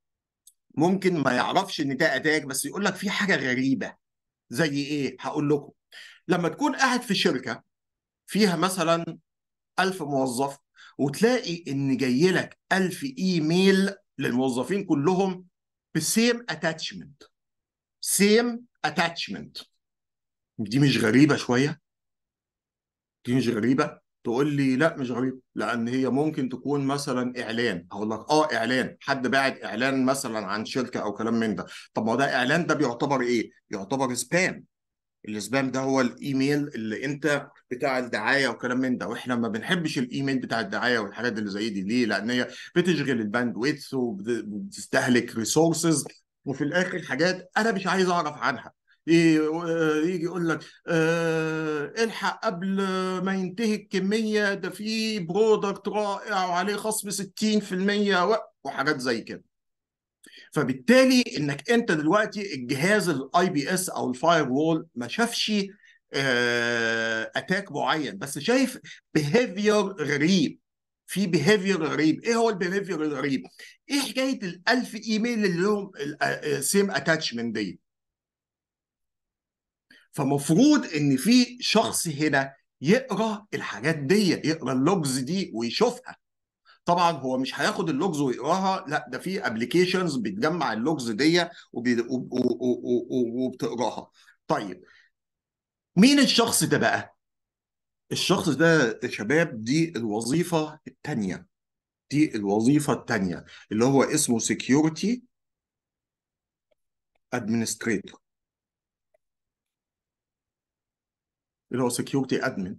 ممكن ما يعرفش ان ده اتاك بس يقول لك في حاجه غريبه زي ايه هقول لكم لما تكون قاعد في شركه فيها مثلا 1000 موظف وتلاقي ان جاي لك 1000 ايميل للموظفين كلهم بسيم اتاتشمنت سيم اتاتشمنت دي مش غريبه شويه تنجي غريبه تقول لي لا مش غريب لان هي ممكن تكون مثلا اعلان اقول لك اه اعلان حد باعت اعلان مثلا عن شركه او كلام من ده طب ما ده اعلان ده بيعتبر ايه يعتبر سبام السبام ده هو الايميل اللي انت بتاع الدعايه وكلام من ده واحنا ما بنحبش الايميل بتاع الدعايه والحاجات اللي زي دي ليه لان هي بتشغل الباندويث وبتستهلك ريسورسز وفي الاخر حاجات انا مش عايز اعرف عنها إيه، آه، يجي يقول لك آه، الحق قبل ما ينتهي الكميه ده في برودكت رائع وعليه خصم 60% وحاجات زي كده فبالتالي انك انت دلوقتي الجهاز الاي بي اس او الفاير وول ما شافش اتاك آه، معين بس شايف بيهيفير غريب في بيهيفير غريب ايه هو البيهيفير الغريب ايه حكايه ال1000 ايميل اللي لهم سيم اتاتشمنت دي فمفروض ان في شخص هنا يقرا الحاجات دي يقرا اللوجز دي ويشوفها طبعا هو مش هياخد اللوجز ويقراها لا ده في ابلكيشنز بتجمع اللوجز دي وبتقراها طيب مين الشخص ده بقى الشخص ده يا شباب دي الوظيفه الثانيه دي الوظيفه الثانيه اللي هو اسمه سكيورتي ادمنستريتور اللي هو سكيورتي ادمن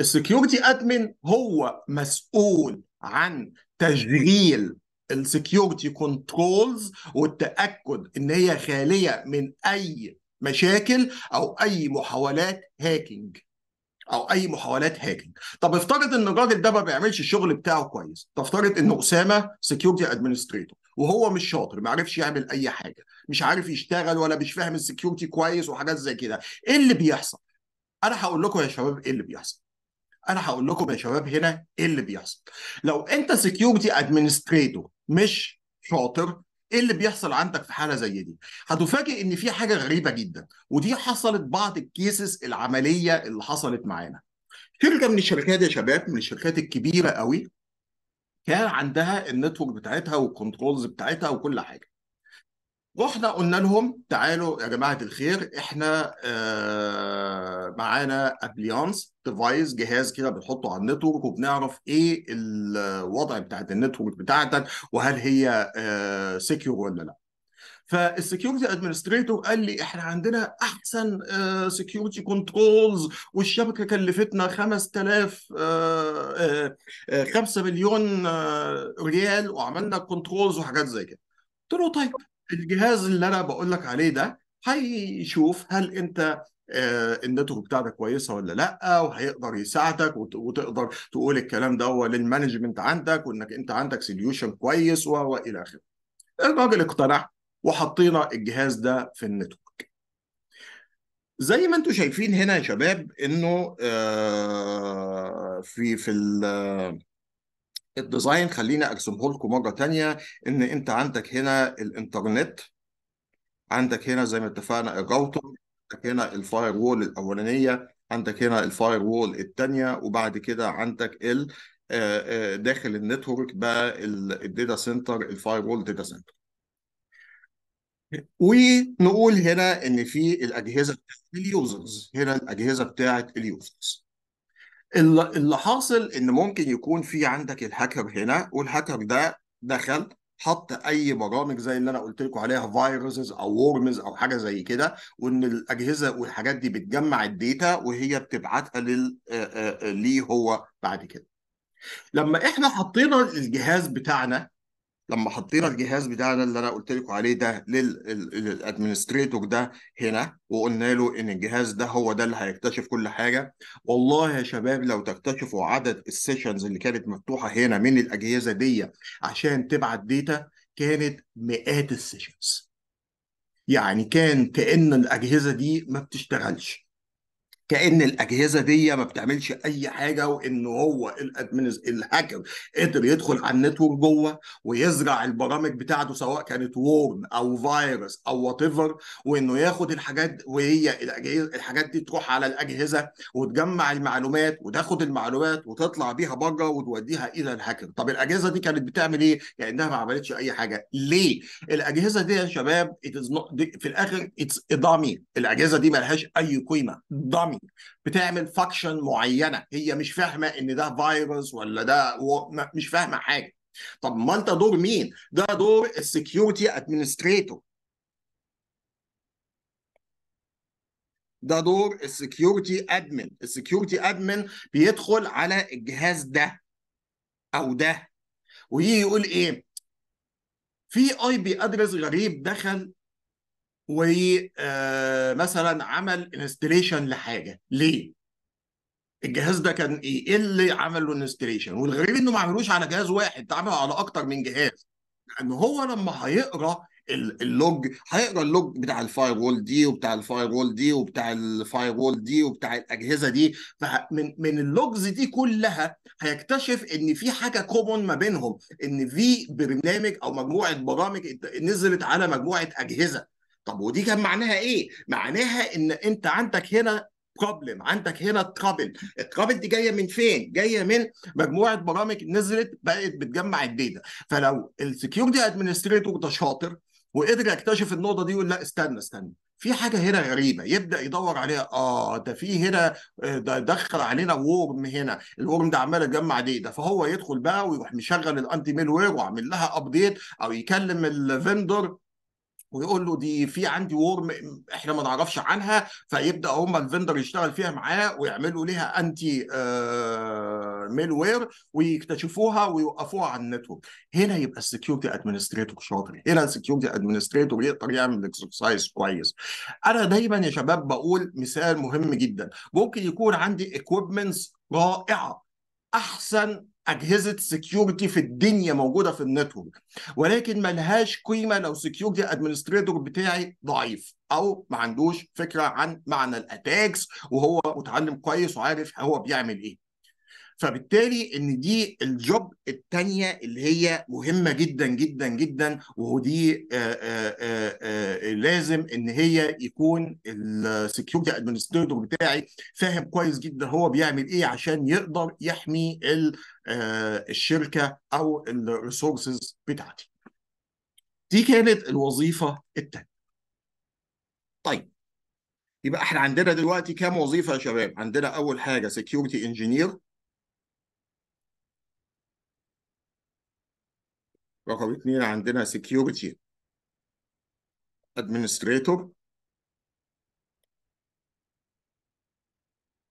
السكيورتي ادمن هو مسؤول عن تشغيل السكيورتي كنترولز والتاكد ان هي خاليه من اي مشاكل او اي محاولات هاكينج او اي محاولات هاكينج طب افترض ان الراجل ده ما بيعملش الشغل بتاعه كويس تفترض ان اسامه سكيورتي ادمنستريتور وهو مش شاطر ما عرفش يعمل اي حاجه مش عارف يشتغل ولا مش فاهم السكيورتي كويس وحاجات زي كده ايه اللي بيحصل انا هقول لكم يا شباب ايه اللي بيحصل انا هقول لكم يا شباب هنا ايه اللي بيحصل لو انت سكيورتي ادمنستريتور مش شاطر ايه اللي بيحصل عندك في حاله زي دي هتفاجئ ان في حاجه غريبه جدا ودي حصلت بعض الكيسز العمليه اللي حصلت معانا شركه من الشركات يا شباب من الشركات الكبيره قوي كان عندها النتورك بتاعتها والكنترولز بتاعتها وكل حاجه رحنا قلنا لهم تعالوا يا جماعه الخير احنا آه، معانا ابليانس ديفايس جهاز كده بنحطه على النتورك وبنعرف ايه الوضع بتاعت النتورك بتاعتك وهل هي سكيور آه، ولا لا. فالسكيورتي ادمنستريتور قال لي احنا عندنا احسن سكيورتي آه، كنترولز والشبكه كلفتنا 5000 5 مليون ريال وعملنا كنترولز وحاجات زي كده. قلت له طيب الجهاز اللي انا بقول لك عليه ده هيشوف هل انت آه، النتورك بتاعتك كويسه ولا لا وهيقدر يساعدك وتقدر تقول الكلام ده للمانجمنت عندك وانك انت عندك سوليوشن كويس والى اخره. الراجل اقتنع وحطينا الجهاز ده في النتورك. زي ما انتم شايفين هنا يا شباب انه آه، في في الديزاين خليني ارسمه لكم مره تانية ان انت عندك هنا الانترنت عندك هنا زي ما اتفقنا الراوتر عندك هنا الفاير وول الاولانيه عندك هنا الفاير وول الثانيه وبعد كده عندك ال آه، آه، داخل النتورك بقى الداتا سنتر الفاير وول داتا سنتر ونقول هنا ان في الاجهزه بتاعت اليوزرز هنا الاجهزه بتاعت اليوزرز اللي حاصل ان ممكن يكون في عندك الهاكر هنا والهاكر ده دخل حط اي برامج زي اللي انا قلت لكم عليها فيروسز او وورمز او حاجه زي كده وان الاجهزه والحاجات دي بتجمع الداتا وهي بتبعتها لل ليه هو بعد كده لما احنا حطينا الجهاز بتاعنا لما حطينا الجهاز بتاعنا اللي انا قلت لكم عليه ده للادمنستريتور ده هنا وقلنا له ان الجهاز ده هو ده اللي هيكتشف كل حاجه والله يا شباب لو تكتشفوا عدد السيشنز اللي كانت مفتوحه هنا من الاجهزه دي عشان تبعت ديتا كانت مئات السيشنز يعني كان كأن الأجهزة دي ما بتشتغلش كان الاجهزه دي ما بتعملش اي حاجه وان هو الهاكر قدر يدخل على النتورك جوه ويزرع البرامج بتاعته سواء كانت وورم او فيروس او وات وانه ياخد الحاجات وهي الاجهزه الحاجات دي تروح على الاجهزه وتجمع المعلومات وتاخد المعلومات وتطلع بيها بره وتوديها الى الهاكر طب الاجهزه دي كانت بتعمل ايه كانها يعني ما عملتش اي حاجه ليه الاجهزه دي يا شباب في الاخر اتس ضامي الاجهزه دي ما لهاش اي قيمه دامي الرقمي بتعمل فاكشن معينه هي مش فاهمه ان ده فيروس ولا ده مش فاهمه حاجه طب ما انت دور مين ده دور السكيورتي ادمنستريتور ده دور السكيورتي ادمن السكيورتي ادمن بيدخل على الجهاز ده او ده ويجي يقول ايه في اي بي ادرس غريب دخل ومثلا آه، عمل انستليشن لحاجه ليه؟ الجهاز ده كان ايه؟ ايه اللي عمل له انستليشن؟ والغريب انه ما عملوش على جهاز واحد، عمله على اكتر من جهاز. لان هو لما هيقرا اللوج هيقرا اللوج بتاع الفاير وول دي وبتاع الفاير وول دي وبتاع الفاير وول دي وبتاع الاجهزه دي فمن من اللوجز دي كلها هيكتشف ان في حاجه كومون ما بينهم ان في برنامج او مجموعه برامج نزلت على مجموعه اجهزه طب ودي كان معناها ايه؟ معناها ان انت عندك هنا بروبلم عندك هنا ترابل الترابل دي جايه من فين جايه من مجموعه برامج نزلت بقت بتجمع الداتا فلو السكيورتي ادمنستريتور ده شاطر وقدر يكتشف النقطه دي يقول لا استنى استنى في حاجه هنا غريبه يبدا يدور عليها اه ده في هنا آه، ده دخل علينا وورم هنا الورم ده عمال يجمع داتا فهو يدخل بقى ويروح مشغل الانتي ميل وير وعامل لها ابديت او يكلم الفندر ويقول له دي في عندي ورم احنا ما نعرفش عنها فيبدا هم الفندر يشتغل فيها معاه ويعملوا ليها انتي آه ميل وير ويكتشفوها ويوقفوها على النتورك هنا يبقى السكيورتي ادمنستريتور شاطر هنا السكيورتي ادمنستريتور يقدر يعمل اكسرسايز كويس انا دايما يا شباب بقول مثال مهم جدا ممكن يكون عندي اكويبمنتس رائعه احسن اجهزه سكيورتي في الدنيا موجوده في النتورك ولكن ملهاش قيمه لو سكيورتي ادمنستريتور بتاعي ضعيف او ما عندوش فكره عن معنى الاتاكس وهو متعلم كويس وعارف هو بيعمل ايه فبالتالي ان دي الجوب الثانيه اللي هي مهمه جدا جدا جدا ودي آآ آه، آآ آه، آه، لازم ان هي يكون السكيورتي ادمنستريتور بتاعي فاهم كويس جدا هو بيعمل ايه عشان يقدر يحمي الشركه او الريسورسز بتاعتي دي كانت الوظيفه الثانيه طيب يبقى احنا عندنا دلوقتي كام وظيفه يا شباب؟ عندنا اول حاجه سكيورتي انجينير رقم اثنين عندنا security administrator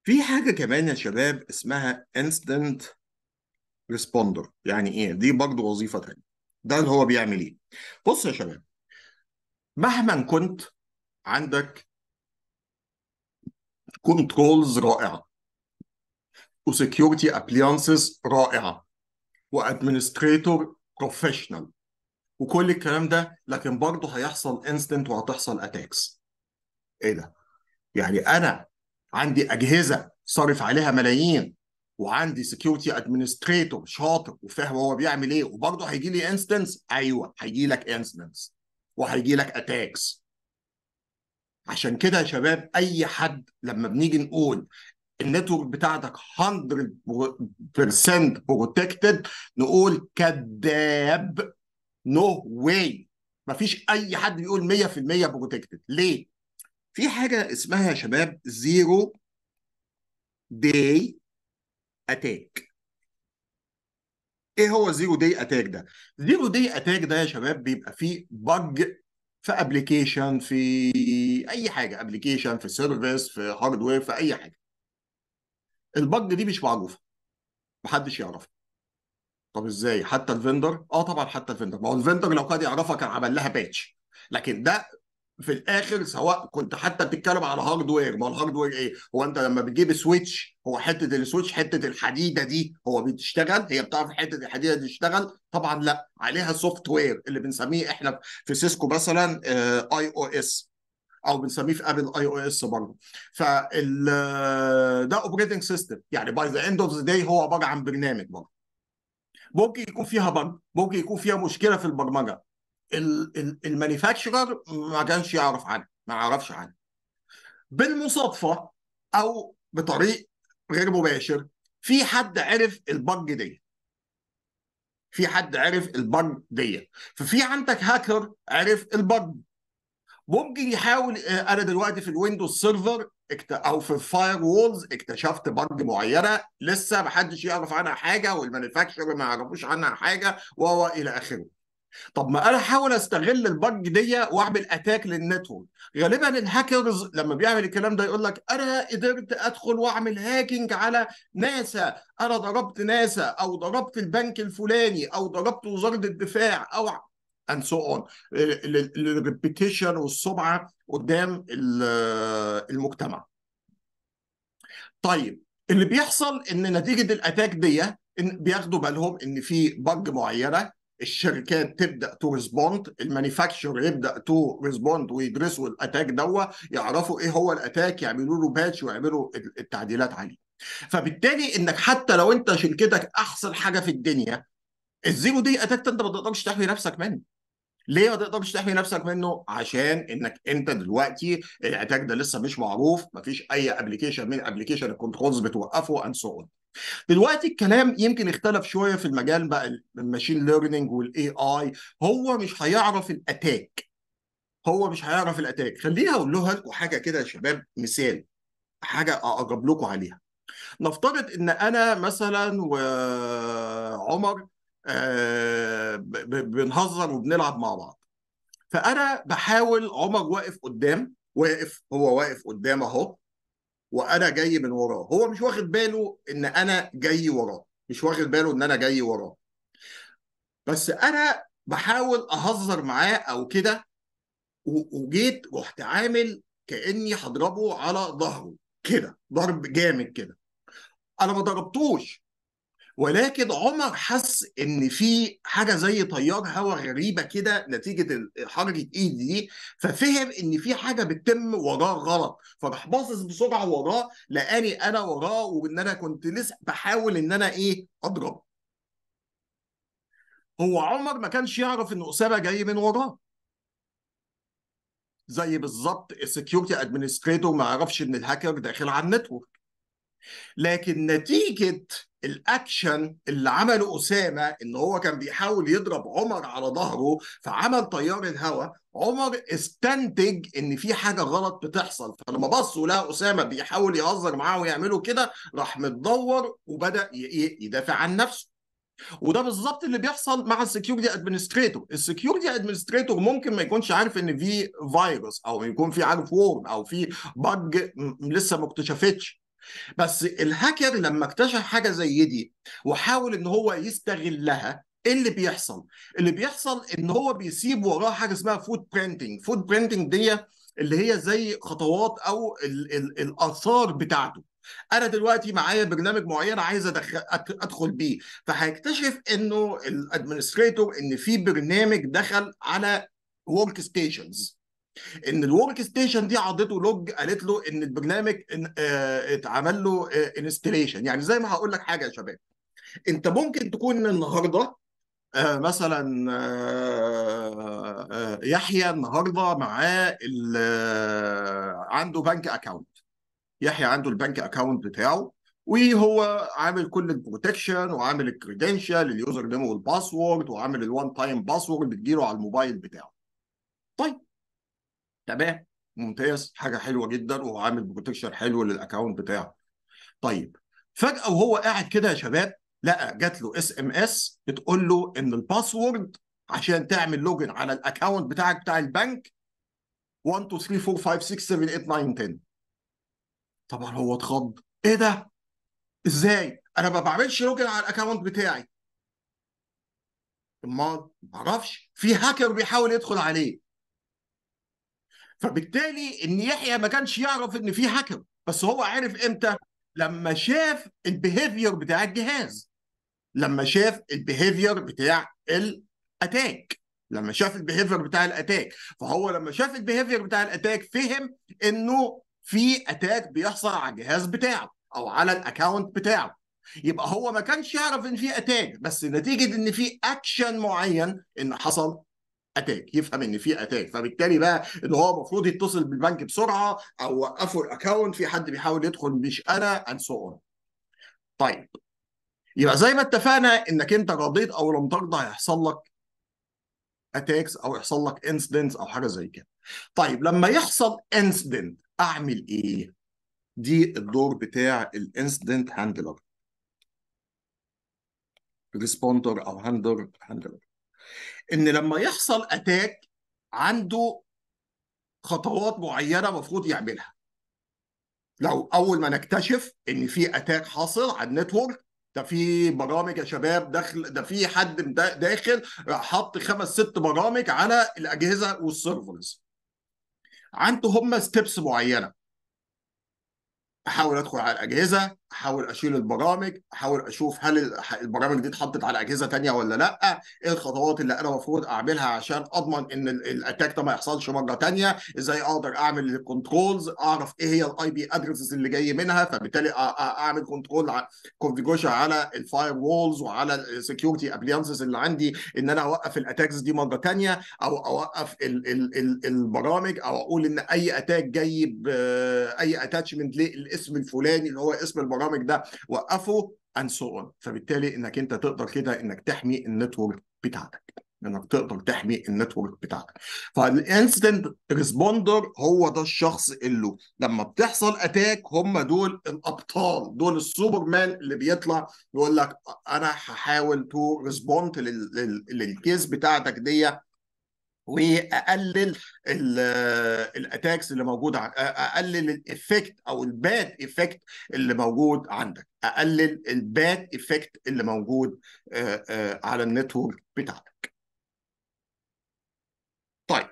في حاجة كمان يا شباب اسمها instant responder يعني ايه دي برضه وظيفة تانية ده اللي هو بيعمل ايه بص يا شباب مهما كنت عندك كنترولز رائعة وسكيورتي ابليانسز رائعة وادمنستريتور بروفيشنال وكل الكلام ده لكن برضه هيحصل انستنت وهتحصل اتاكس ايه ده يعني انا عندي اجهزه صارف عليها ملايين وعندي سكيورتي ادمنستريتور شاطر وفاهم هو بيعمل ايه وبرضه هيجي لي انستنس ايوه هيجي لك انستنس وهيجي لك اتاكس عشان كده يا شباب اي حد لما بنيجي نقول النتورك بتاعتك 100% بروتكتد نقول كذاب نو واي مفيش اي حد بيقول 100% بروتكتد ليه؟ في حاجه اسمها يا شباب زيرو داي اتاك ايه هو زيرو داي اتاك ده؟ زيرو داي اتاك ده يا شباب بيبقى فيه بج في ابلكيشن في اي حاجه ابلكيشن في سيرفيس في هاردوير في اي حاجه البج دي مش معروفه محدش يعرفها طب ازاي حتى الفندر اه طبعا حتى الفندر ما هو الفندر لو كان يعرفها كان عمل لها باتش لكن ده في الاخر سواء كنت حتى بتتكلم على هاردوير ما هو الهاردوير ايه هو انت لما بتجيب سويتش هو حته السويتش حته الحديده دي هو بتشتغل هي بتعرف حته الحديده دي تشتغل طبعا لا عليها سوفت وير اللي بنسميه احنا في سيسكو مثلا اي او اس او بنسميه في ابل اي او اس برضه فال ده اوبريتنج سيستم يعني باي ذا اند اوف ذا داي هو عباره عن برنامج برضه ممكن يكون فيها بج ممكن يكون فيها مشكله في البرمجه المانيفاكشرر ما كانش يعرف عنها ما عرفش عنها بالمصادفه او بطريق غير مباشر في حد عرف البج دي في حد عرف البج دي ففي عندك هاكر عرف البج ممكن يحاول آه، انا دلوقتي في الويندوز سيرفر او في الفاير وولز اكتشفت بج معينه لسه ما حدش يعرف عنها حاجه والمانيفاكشر ما يعرفوش عنها حاجه و الى اخره طب ما انا احاول استغل البج دي واعمل اتاك للنتورك غالبا الهاكرز لما بيعمل الكلام ده يقول لك انا قدرت ادخل واعمل هاكينج على ناسا انا ضربت ناسا او ضربت البنك الفلاني او ضربت وزاره الدفاع او and so on الريبيتيشن والسمعه قدام المجتمع طيب اللي بيحصل ان نتيجه الاتاك دي إن بياخدوا بالهم ان في بج معينه الشركات تبدا تو ريسبوند المانيفاكتشر يبدا تو ريسبوند ويدرسوا الاتاك دوا يعرفوا ايه هو الاتاك يعملوا له باتش ويعملوا التعديلات عليه فبالتالي انك حتى لو انت شركتك احسن حاجه في الدنيا الزيرو دي اتاك انت ما تقدرش تحمي نفسك منه ليه ما تقدرش تحمي نفسك منه؟ عشان انك انت دلوقتي العتاج ده لسه مش معروف، مفيش اي ابلكيشن من ابلكيشن الكنترولز بتوقفه اند سو اون. دلوقتي الكلام يمكن اختلف شويه في المجال بقى الماشين ليرنينج والاي اي، هو مش هيعرف الاتاك. هو مش هيعرف الاتاك، خليني اقول له لكم حاجه كده يا شباب مثال حاجه اقرب لكم عليها. نفترض ان انا مثلا وعمر آه، آه، بنهزر وبنلعب مع بعض فانا بحاول عمر واقف قدام واقف هو واقف قدام اهو وانا جاي من وراه هو مش واخد باله ان انا جاي وراه مش واخد باله ان انا جاي وراه بس انا بحاول اهزر معاه او كده وجيت رحت عامل كاني هضربه على ظهره كده ضرب جامد كده انا ما ضربتوش ولكن عمر حس ان في حاجه زي تيار هوا غريبه كده نتيجه حركه ايد دي ففهم ان في حاجه بتتم وراه غلط فراح باصص بسرعه وراه لقاني انا وراه وان انا كنت لسه بحاول ان انا ايه اضرب هو عمر ما كانش يعرف ان اسامه جاي من وراه زي بالظبط السكيورتي ادمنستريتور ما يعرفش ان الهاكر داخل على النتورك لكن نتيجه الاكشن اللي عمله اسامه ان هو كان بيحاول يضرب عمر على ظهره فعمل طيار الهواء عمر استنتج ان في حاجه غلط بتحصل فلما بصوا ولقى اسامه بيحاول يهزر معاه ويعملوا كده راح متدور وبدا يدافع عن نفسه وده بالظبط اللي بيحصل مع السكيورتي ادمنستريتور السكيورتي ادمنستريتور ممكن ما يكونش عارف ان في فيروس او يكون في عارف وورم او في بج لسه ما اكتشفتش بس الهاكر لما اكتشف حاجه زي دي وحاول ان هو يستغلها ايه اللي بيحصل؟ اللي بيحصل ان هو بيسيب وراه حاجه اسمها فود برينتنج، فود برينتنج دي اللي هي زي خطوات او الـ الـ الاثار بتاعته. انا دلوقتي معايا برنامج معين عايز أدخل ادخل بيه فهيكتشف انه الادمنستريتور ان في برنامج دخل على ورك ستيشنز ان الورك ستيشن دي عضته لوج قالت له ان البرنامج آه، اتعمل له انستليشن آه، يعني زي ما هقول لك حاجه يا شباب انت ممكن تكون النهارده آه، مثلا يحيى النهارده معاه عنده بنك اكاونت يحيى عنده البنك اكاونت بتاعه وهو عامل كل البروتكشن وعامل الكريدنشال اليوزر نيم والباسورد وعامل الوان تايم باسورد بتجيله على الموبايل بتاعه طيب تمام ممتاز حاجه حلوه جدا وعامل بروتكشن حلو للاكونت بتاعه طيب فجاه وهو قاعد كده يا شباب لقى جات له اس ام اس بتقول له ان الباسورد عشان تعمل لوجن على الاكونت بتاعك بتاع البنك 1 2 3 4 5 6 7 8 9 10 طبعا هو اتخض ايه ده ازاي انا ما بعملش لوجن على الاكونت بتاعي امال ما اعرفش في هاكر بيحاول يدخل عليه فبالتالي ان يحيى ما كانش يعرف ان في حكم بس هو عرف امتى لما شاف البيهيفير بتاع الجهاز لما شاف البيهيفير بتاع الاتاك لما شاف البيهيفير بتاع الاتاك فهو لما شاف البيهيفير بتاع الاتاك فهم انه في اتاك بيحصل على الجهاز بتاعه او على الاكونت بتاعه يبقى هو ما كانش يعرف ان في اتاك بس نتيجه ان في اكشن معين ان حصل اتاك يفهم ان في اتاك فبالتالي بقى ان هو المفروض يتصل بالبنك بسرعه او وقفوا الاكونت في حد بيحاول يدخل مش انا اند سو اون طيب يبقى زي ما اتفقنا انك انت رضيت او لم ترضى هيحصل لك اتاكس او يحصل لك انسيدنتس او حاجه زي كده طيب لما يحصل انسيدنت اعمل ايه دي الدور بتاع الانسيدنت هاندلر ريسبوندر او هاندلر هاندلر ان لما يحصل اتاك عنده خطوات معينه المفروض يعملها لو اول ما نكتشف ان في اتاك حاصل على النتورك ده في برامج يا شباب داخل ده في حد داخل حط خمس ست برامج على الاجهزه والسيرفرز عنده هم ستيبس معينه احاول ادخل على الاجهزه احاول اشيل البرامج احاول اشوف هل البرامج دي اتحطت على اجهزه تانية ولا لا ايه الخطوات اللي انا المفروض اعملها عشان اضمن ان الاتاك ده ما يحصلش مره تانية ازاي اقدر اعمل الكنترولز اعرف ايه هي الاي بي ادرسز اللي جاي منها فبالتالي اعمل كنترول كونفيجوشن على الفاير وولز وعلى السكيورتي ابليانسز اللي عندي ان انا اوقف الاتاكس دي مره تانية او اوقف الـ الـ الـ البرامج او اقول ان اي اتاك جاي اي اتاتشمنت للاسم الفلاني اللي هو اسم البرامج البرامج ده وقفوا اند سو اون فبالتالي انك انت تقدر كده انك تحمي النتورك بتاعتك انك تقدر تحمي النتورك بتاعتك فالانسدنت ريسبوندر هو ده الشخص اللي لما بتحصل اتاك هم دول الابطال دول السوبرمان اللي بيطلع يقول لك انا هحاول تو ريسبوند للكيس بتاعتك دي واقلل الاتاكس آه، اللي موجوده اقلل الايفكت او الباد ايفكت اللي موجود عندك اقلل الباد ايفكت اللي موجود آه، آه، على النتورك بتاعتك طيب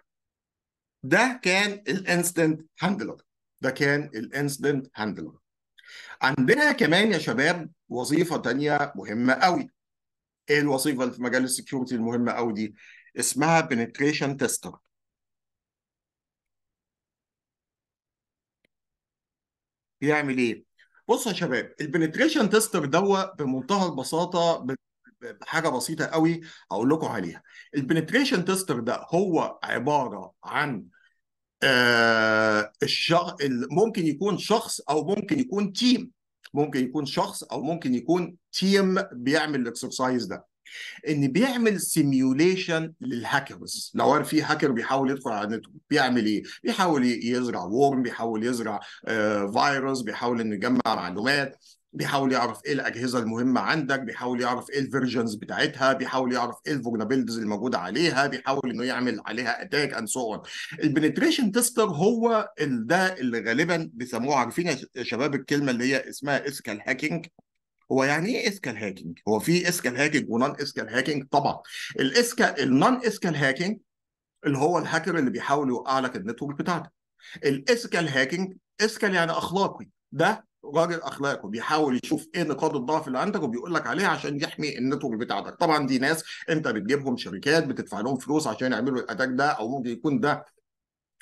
ده كان الانستنت هاندلر ده كان الانستنت هاندلر عندنا كمان يا شباب وظيفه تانية مهمه قوي ايه الوظيفه اللي في مجال السكيورتي المهمه قوي دي اسمها penetration tester بيعمل ايه؟ بصوا يا شباب البنتريشن تيستر دوت بمنتهى البساطه بحاجه بسيطه قوي اقول لكم عليها البنتريشن تيستر ده هو عباره عن آه الشخ... ممكن يكون شخص او ممكن يكون تيم ممكن يكون شخص او ممكن يكون تيم بيعمل الاكسرسايز ده ان بيعمل سيميوليشن للهاكرز لو عارف في هاكر بيحاول يدخل على النت بيعمل ايه؟ بيحاول يزرع وورم بيحاول يزرع آه فيروس بيحاول انه يجمع معلومات بيحاول يعرف ايه الاجهزه المهمه عندك بيحاول يعرف ايه الفيرجنز بتاعتها بيحاول يعرف ايه الفولنبيلتيز الموجوده عليها بيحاول انه يعمل عليها اتاك اند سو اون البنتريشن تيستر هو ده اللي غالبا بيسموه عارفين يا شباب الكلمه اللي هي اسمها اسكال هاكينج هو يعني ايه اسكال هاكينج؟ هو في اسكال هاكينج ونون اسكال هاكينج؟ طبعا الاسكا النون اسكال هاكينج اللي هو الهاكر اللي بيحاول يوقع لك النتورك بتاعتك. الاسكال هاكينج اسكال يعني اخلاقي ده راجل اخلاقي بيحاول يشوف ايه نقاط الضعف اللي عندك وبيقول لك عليها عشان يحمي النتورك بتاعتك طبعا دي ناس انت بتجيبهم شركات بتدفع لهم فلوس عشان يعملوا الاتاك ده او ممكن يكون ده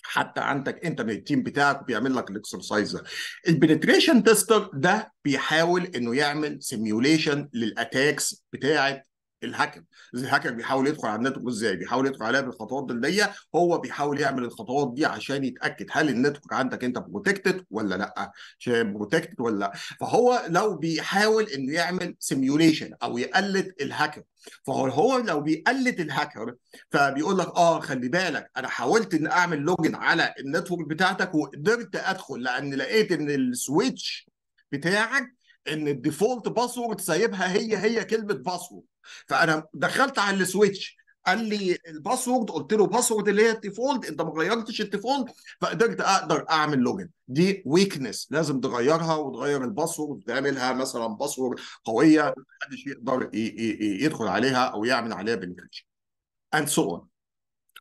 حتى عندك انت من التيم بتاعك بيعمل لك الاكسرسايز ده البنتريشن تيستر ده بيحاول انه يعمل سيميوليشن للاتاكس بتاعه الهاكر الهاكر بيحاول يدخل على النتورك ازاي بيحاول يدخل عليها بالخطوات دي هو بيحاول يعمل الخطوات دي عشان يتاكد هل النتورك عندك انت بروتكتد ولا لا بروتكتد ولا لا فهو لو بيحاول انه يعمل سيميوليشن او يقلد الهاكر فهو هو لو بيقلد الهاكر فبيقول لك اه خلي بالك انا حاولت ان اعمل لوجن على النتورك بتاعتك وقدرت ادخل لان لقيت ان السويتش بتاعك ان الديفولت باسورد سايبها هي هي كلمه باسورد فانا دخلت على السويتش قال لي الباسورد قلت له باسورد اللي هي الديفولت انت ما غيرتش الديفولت فقدرت اقدر اعمل لوجن دي ويكنس لازم تغيرها وتغير الباسورد تعملها مثلا باسورد قويه محدش يقدر يدخل عليها او يعمل عليها بنكريبشن اند سو اون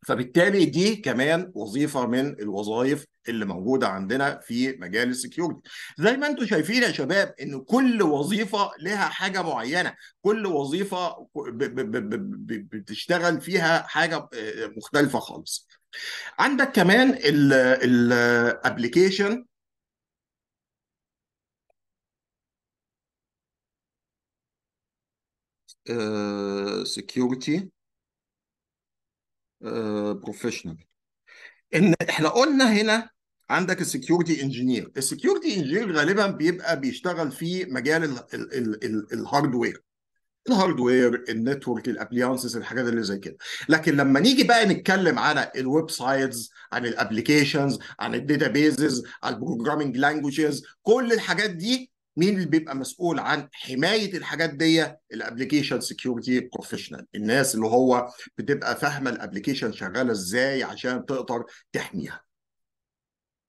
فبالتالي دي كمان وظيفه من الوظائف اللي موجوده عندنا في مجال السكيورتي زي ما انتم شايفين يا شباب ان كل وظيفه لها حاجه معينه كل وظيفه بتشتغل فيها حاجه آه، مختلفه خالص عندك كمان الابلكيشن سكيورتي بروفيشنال ان احنا قلنا هنا عندك السكيورتي انجينير السكيورتي انجينير غالبا بيبقى بيشتغل في مجال الهاردوير الهاردوير النتورك الابليانسز الحاجات اللي زي كده لكن لما نيجي بقى نتكلم على الويب سايتس عن الابلكيشنز عن الداتا بيزز على البروجرامنج لانجويجز كل الحاجات دي مين اللي بيبقى مسؤول عن حمايه الحاجات دي الابلكيشن سكيورتي بروفيشنال الناس اللي هو بتبقى فاهمه الابلكيشن شغاله ازاي عشان تقدر تحميها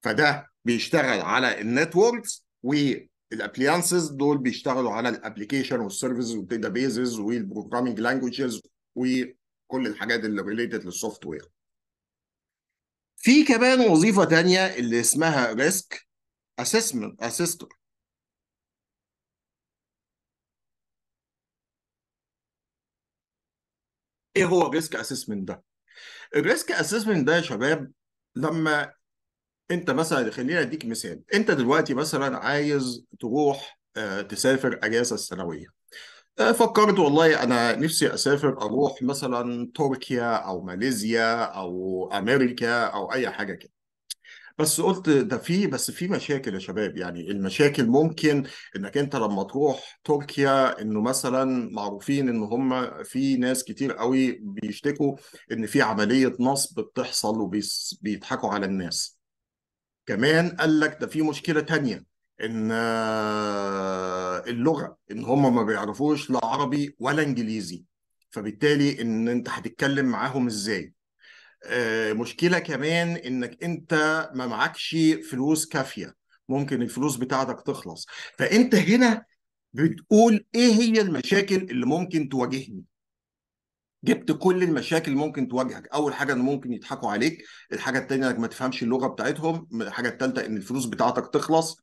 فده بيشتغل على النتوركس والابليانسز دول بيشتغلوا على الابلكيشن والسيرفيسز والداتابيزز والبروجرامينج لانجوجز وكل الحاجات اللي ريليتد للسوفت وير في كمان وظيفه ثانيه اللي اسمها ريسك اسسمنت اسيستور ايه هو الريسك اسسمنت ده؟ الريسك اسسمنت ده يا شباب لما انت مثلا خلينا اديك مثال انت دلوقتي مثلا عايز تروح آه، تسافر اجازه السنويه آه، فكرت والله انا نفسي اسافر اروح مثلا تركيا او ماليزيا او امريكا او اي حاجه كده بس قلت ده في بس في مشاكل يا شباب يعني المشاكل ممكن انك انت لما تروح تركيا انه مثلا معروفين ان هم في ناس كتير قوي بيشتكوا ان في عملية نصب بتحصل وبيضحكوا على الناس كمان قال لك ده في مشكلة تانية ان اللغة ان هم ما بيعرفوش لا عربي ولا انجليزي فبالتالي ان انت هتتكلم معاهم ازاي آه، مشكله كمان انك انت ما معكش فلوس كافيه ممكن الفلوس بتاعتك تخلص فانت هنا بتقول ايه هي المشاكل اللي ممكن تواجهني جبت كل المشاكل اللي ممكن تواجهك اول حاجه ان ممكن يضحكوا عليك الحاجه الثانيه انك ما تفهمش اللغه بتاعتهم الحاجه الثالثه ان الفلوس بتاعتك تخلص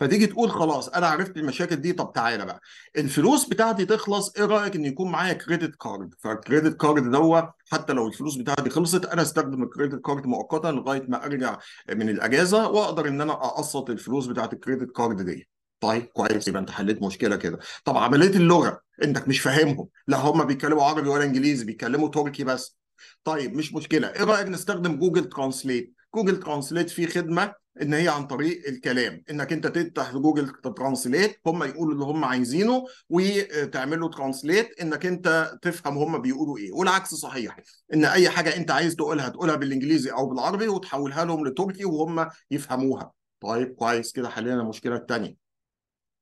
فتيجي تقول خلاص انا عرفت المشاكل دي طب تعالى بقى الفلوس بتاعتي تخلص ايه رايك ان يكون معايا كريدت كارد فالكريدت كارد دوت حتى لو الفلوس بتاعتي خلصت انا استخدم الكريدت كارد مؤقتا لغايه ما ارجع من الاجازه واقدر ان انا اقسط الفلوس بتاعت الكريدت كارد دي طيب كويس يبقى انت حليت مشكله كده طب عمليه اللغه انك مش فاهمهم لا هم بيتكلموا عربي ولا انجليزي بيتكلموا تركي بس طيب مش مشكله ايه رايك نستخدم جوجل ترانسليت جوجل ترانسليت فيه خدمه ان هي عن طريق الكلام انك انت تفتح جوجل ترانسليت هم يقولوا اللي هم عايزينه وتعمل له ترانسليت انك انت تفهم هم بيقولوا ايه والعكس صحيح ان اي حاجه انت عايز تقولها تقولها بالانجليزي او بالعربي وتحولها لهم لتركي وهم يفهموها طيب كويس كده حلينا المشكله الثانيه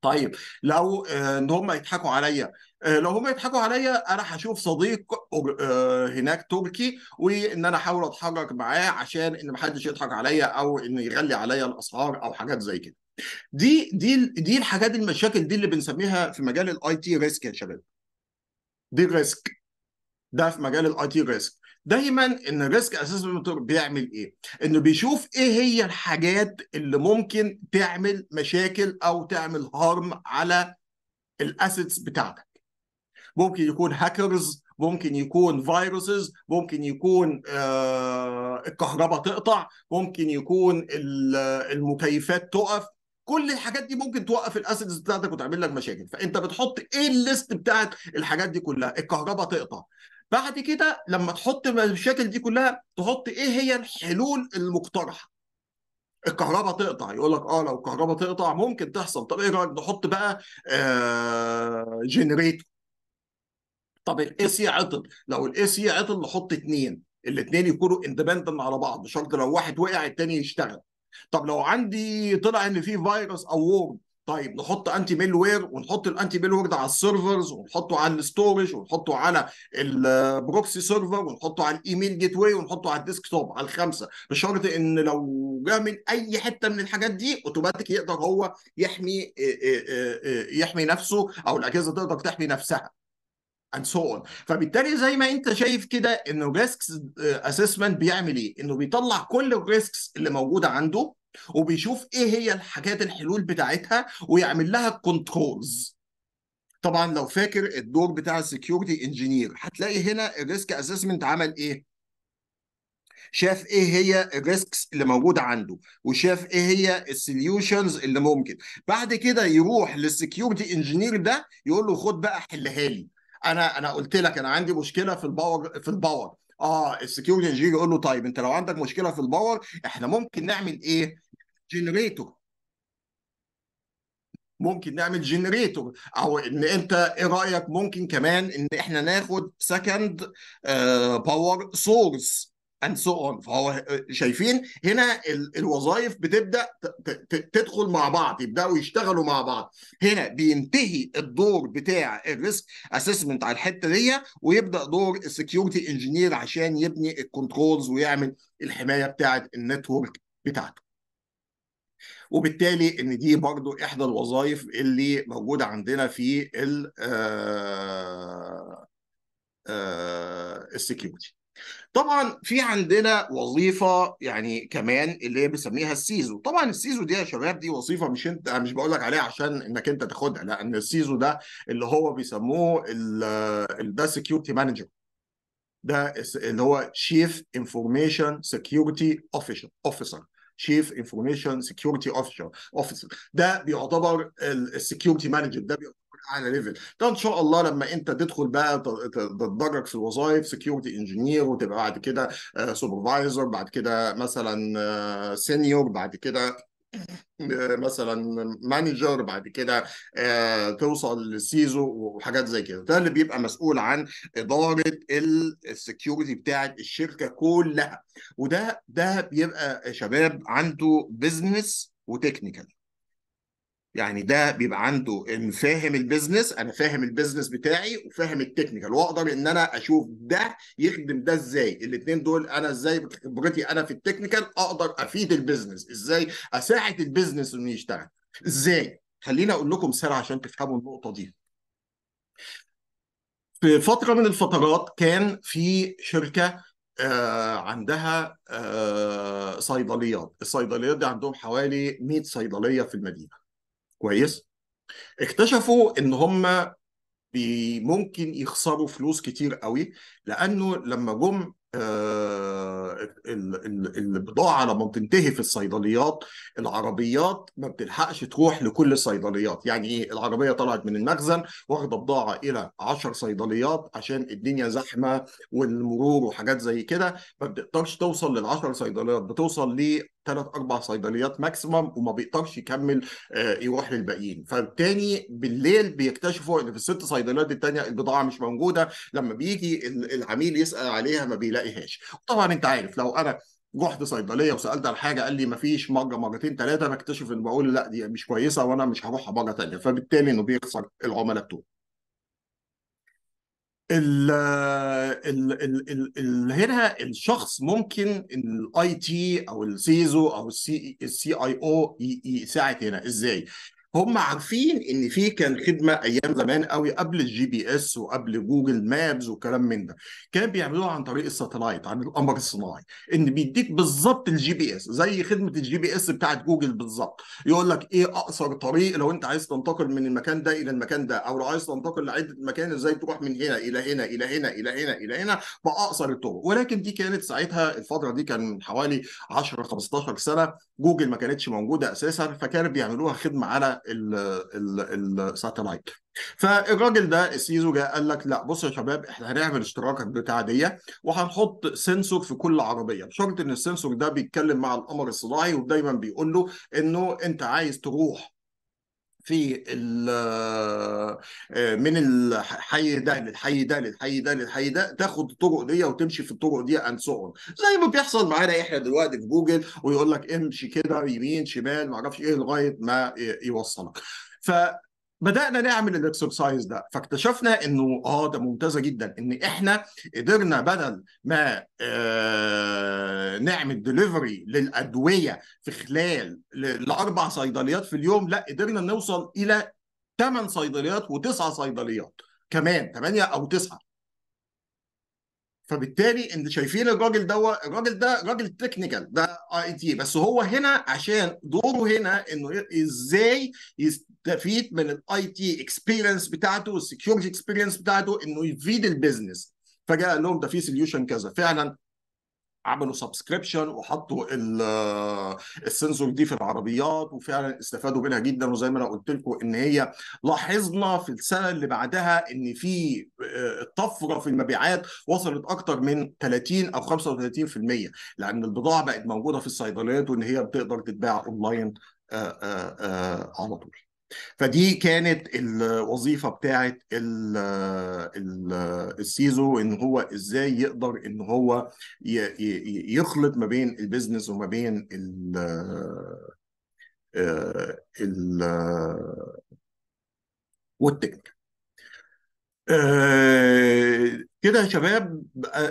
طيب لو آه، ان هم يضحكوا عليا آه، لو هم يضحكوا عليا انا هشوف صديق آه، هناك تركي وان انا احاول اتحرك معاه عشان ان محدش يضحك عليا او ان يغلي عليا الاسعار او حاجات زي كده دي دي دي الحاجات المشاكل دي اللي بنسميها في مجال الاي تي ريسك يا شباب دي الريسك ده في مجال الاي تي ريسك دايما ان الريسك اسسمنت بيعمل ايه؟ انه بيشوف ايه هي الحاجات اللي ممكن تعمل مشاكل او تعمل هارم على الاسيتس بتاعتك. ممكن يكون هاكرز، ممكن يكون فيروسز، ممكن يكون آه الكهرباء تقطع، ممكن يكون المكيفات تقف، كل الحاجات دي ممكن توقف الاسيتس بتاعتك وتعمل لك مشاكل فانت بتحط ايه الليست بتاعت الحاجات دي كلها الكهرباء تقطع بعد كده لما تحط المشاكل دي كلها تحط ايه هي الحلول المقترحه الكهرباء تقطع يقول لك اه لو الكهرباء تقطع ممكن تحصل طب ايه رايك نحط بقى آه جنريتور طب الاي سي عطل لو الاي سي عطل نحط اثنين الاثنين يكونوا اندبندنت على بعض بشرط شرط لو واحد وقع الثاني يشتغل طب لو عندي طلع ان في فيروس او وورد طيب نحط انتي ميل وير ونحط الانتي ميل وير ده على السيرفرز ونحطه على الستورج ونحطه على البروكسي سيرفر ونحطه على الايميل جيت واي ونحطه على الديسك توب على الخمسه بشرط ان لو جه من اي حته من الحاجات دي اوتوماتيك يقدر هو يحمي يحمي نفسه او الاجهزه تقدر تحمي نفسها and so on فبالتالي زي ما انت شايف كده انه ريسكس اسسمنت بيعمل ايه انه بيطلع كل الريسكس اللي موجوده عنده وبيشوف ايه هي الحاجات الحلول بتاعتها ويعمل لها كنترولز طبعا لو فاكر الدور بتاع السكيورتي انجينير هتلاقي هنا الريسك اسسمنت عمل ايه شاف ايه هي الريسكس اللي موجوده عنده وشاف ايه هي السوليوشنز اللي ممكن بعد كده يروح للسكيورتي انجينير ده يقول له خد بقى حلها لي انا انا قلت لك انا عندي مشكله في الباور في الباور اه السكيورتي انجينير يقول له طيب انت لو عندك مشكله في الباور احنا ممكن نعمل ايه؟ جنريتور ممكن نعمل جنريتور او ان انت ايه رايك ممكن كمان ان احنا ناخد سكند باور سورس اند سو اون فهو شايفين هنا الوظائف بتبدا تدخل مع بعض يبداوا يشتغلوا مع بعض هنا بينتهي الدور بتاع الريسك اسسمنت على الحته دي ويبدا دور السكيورتي انجينير عشان يبني الكنترولز ويعمل الحمايه بتاعه النتورك بتاعته وبالتالي ان دي برضو احدى الوظائف اللي موجوده عندنا في ال آه، آه، السكيورتي طبعا في عندنا وظيفه يعني كمان اللي هي بنسميها السيزو طبعا السيزو دي يا شباب دي وظيفه مش انت مش بقول لك عليها عشان انك انت تاخدها لا ان السيزو ده اللي هو بيسموه ده سكيورتي مانجر ده اللي هو شيف انفورميشن سكيورتي اوفيسر اوفيسر شيف انفورميشن سكيورتي اوفيسر اوفيسر ده بيعتبر السكيورتي مانجر ده بيعتبر اعلى ليفل ده ان شاء الله لما انت تدخل بقى تتدرج في الوظائف سكيورتي انجينير وتبقى بعد كده سوبرفايزر آه، بعد كده مثلا سينيور آه، بعد كده آه، مثلا مانجر بعد كده توصل للسيزو وحاجات زي كده ده اللي بيبقى مسؤول عن اداره السكيورتي بتاعه الشركه كلها وده ده بيبقى شباب عنده بزنس وتكنيكال يعني ده بيبقى عنده ان فاهم البيزنس انا فاهم البيزنس بتاعي وفاهم التكنيكال واقدر ان انا اشوف ده يخدم ده ازاي الاثنين دول انا ازاي بخبرتي انا في التكنيكال اقدر افيد البيزنس ازاي اساعد البيزنس انه يشتغل ازاي خليني اقول لكم مثال عشان تفهموا النقطه دي في فتره من الفترات كان في شركه آه عندها آه صيدليات الصيدليات دي عندهم حوالي 100 صيدليه في المدينه كويس اكتشفوا ان هم ممكن يخسروا فلوس كتير قوي لانه لما جم آه، البضاعة لما بتنتهي في الصيدليات العربيات ما بتلحقش تروح لكل الصيدليات يعني ايه العربية طلعت من المخزن واخدة بضاعة إلى 10 صيدليات عشان الدنيا زحمة والمرور وحاجات زي كده ما بتقدرش توصل لل 10 صيدليات بتوصل ل ثلاث اربع صيدليات ماكسيمم وما بيقدرش يكمل آه، يروح للباقيين فالتاني بالليل بيكتشفوا ان في الست صيدليات التانيه البضاعه مش موجوده لما بيجي العميل يسال عليها ما بيلاقيهاش طبعا انت عارف لو انا رحت صيدليه وسالت على حاجه قال لي ما فيش مره مرتين ثلاثه بكتشف ان بقول لا دي مش كويسه وانا مش هروحها مره ثانيه فبالتالي انه بيخسر العملاء بتوعه ال ال ال ال ال هنا الشخص ممكن الاي تي او السيزو او السي اي او يساعد هنا ازاي؟ هم عارفين ان في كان خدمه ايام زمان قوي قبل الجي بي اس وقبل جوجل مابز وكلام من ده كان بيعملوها عن طريق الساتلايت عن القمر الصناعي ان بيديك بالظبط الجي بي اس زي خدمه الجي بي اس بتاعت جوجل بالظبط يقول لك ايه اقصر طريق لو انت عايز تنتقل من المكان ده الى المكان ده او لو عايز تنتقل لعده مكان ازاي تروح من هنا الى هنا الى هنا الى هنا الى هنا باقصر الطرق ولكن دي كانت ساعتها الفتره دي كان من حوالي 10 15 سنه جوجل ما كانتش موجوده اساسا فكانوا بيعملوها خدمه على الساتلايت فالراجل ده سيزو جه قال لك لا بص يا شباب احنا هنعمل اشتراكات بتاع دية وهنحط سنسور في كل عربيه بشرط ان السنسور ده بيتكلم مع القمر الصناعي ودايما بيقول له انه انت عايز تروح في آه، من الحي ده للحي ده للحي ده للحي ده تاخد الطرق دي وتمشي في الطرق دي اند سو زي ما بيحصل معانا احنا دلوقتي في جوجل ويقول لك امشي كده يمين شمال ما اعرفش ايه لغايه ما يوصلك ف بدانا نعمل الاكسرسايز ده فاكتشفنا انه اه ده ممتازه جدا ان احنا قدرنا بدل ما آه نعمل دليفري للادويه في خلال لاربع صيدليات في اليوم لا قدرنا نوصل الى ثمان صيدليات وتسع صيدليات كمان ثمانيه او تسعه فبالتالي انت شايفين الراجل ده الراجل ده راجل تكنيكال ده اي تي بس هو هنا عشان دوره هنا انه ازاي يستفيد من الاي تي اكسبيرينس بتاعته والسكيورتي اكسبيرينس بتاعته انه يفيد البيزنس فجاء قال لهم ده في سوليوشن كذا فعلا عملوا سبسكريبشن وحطوا السنسور دي في العربيات وفعلا استفادوا منها جدا وزي ما انا قلت لكم ان هي لاحظنا في السنه اللي بعدها ان في آه، طفره في المبيعات وصلت اكتر من 30 او 35% لان البضاعه بقت موجوده في الصيدليات وان هي بتقدر تتباع اونلاين آه، آه، على طول فدي كانت الوظيفه بتاعه السيزو ان هو ازاي يقدر ان هو يخلط ما بين البيزنس وما بين ال آه، ال آه، والتك كده يا شباب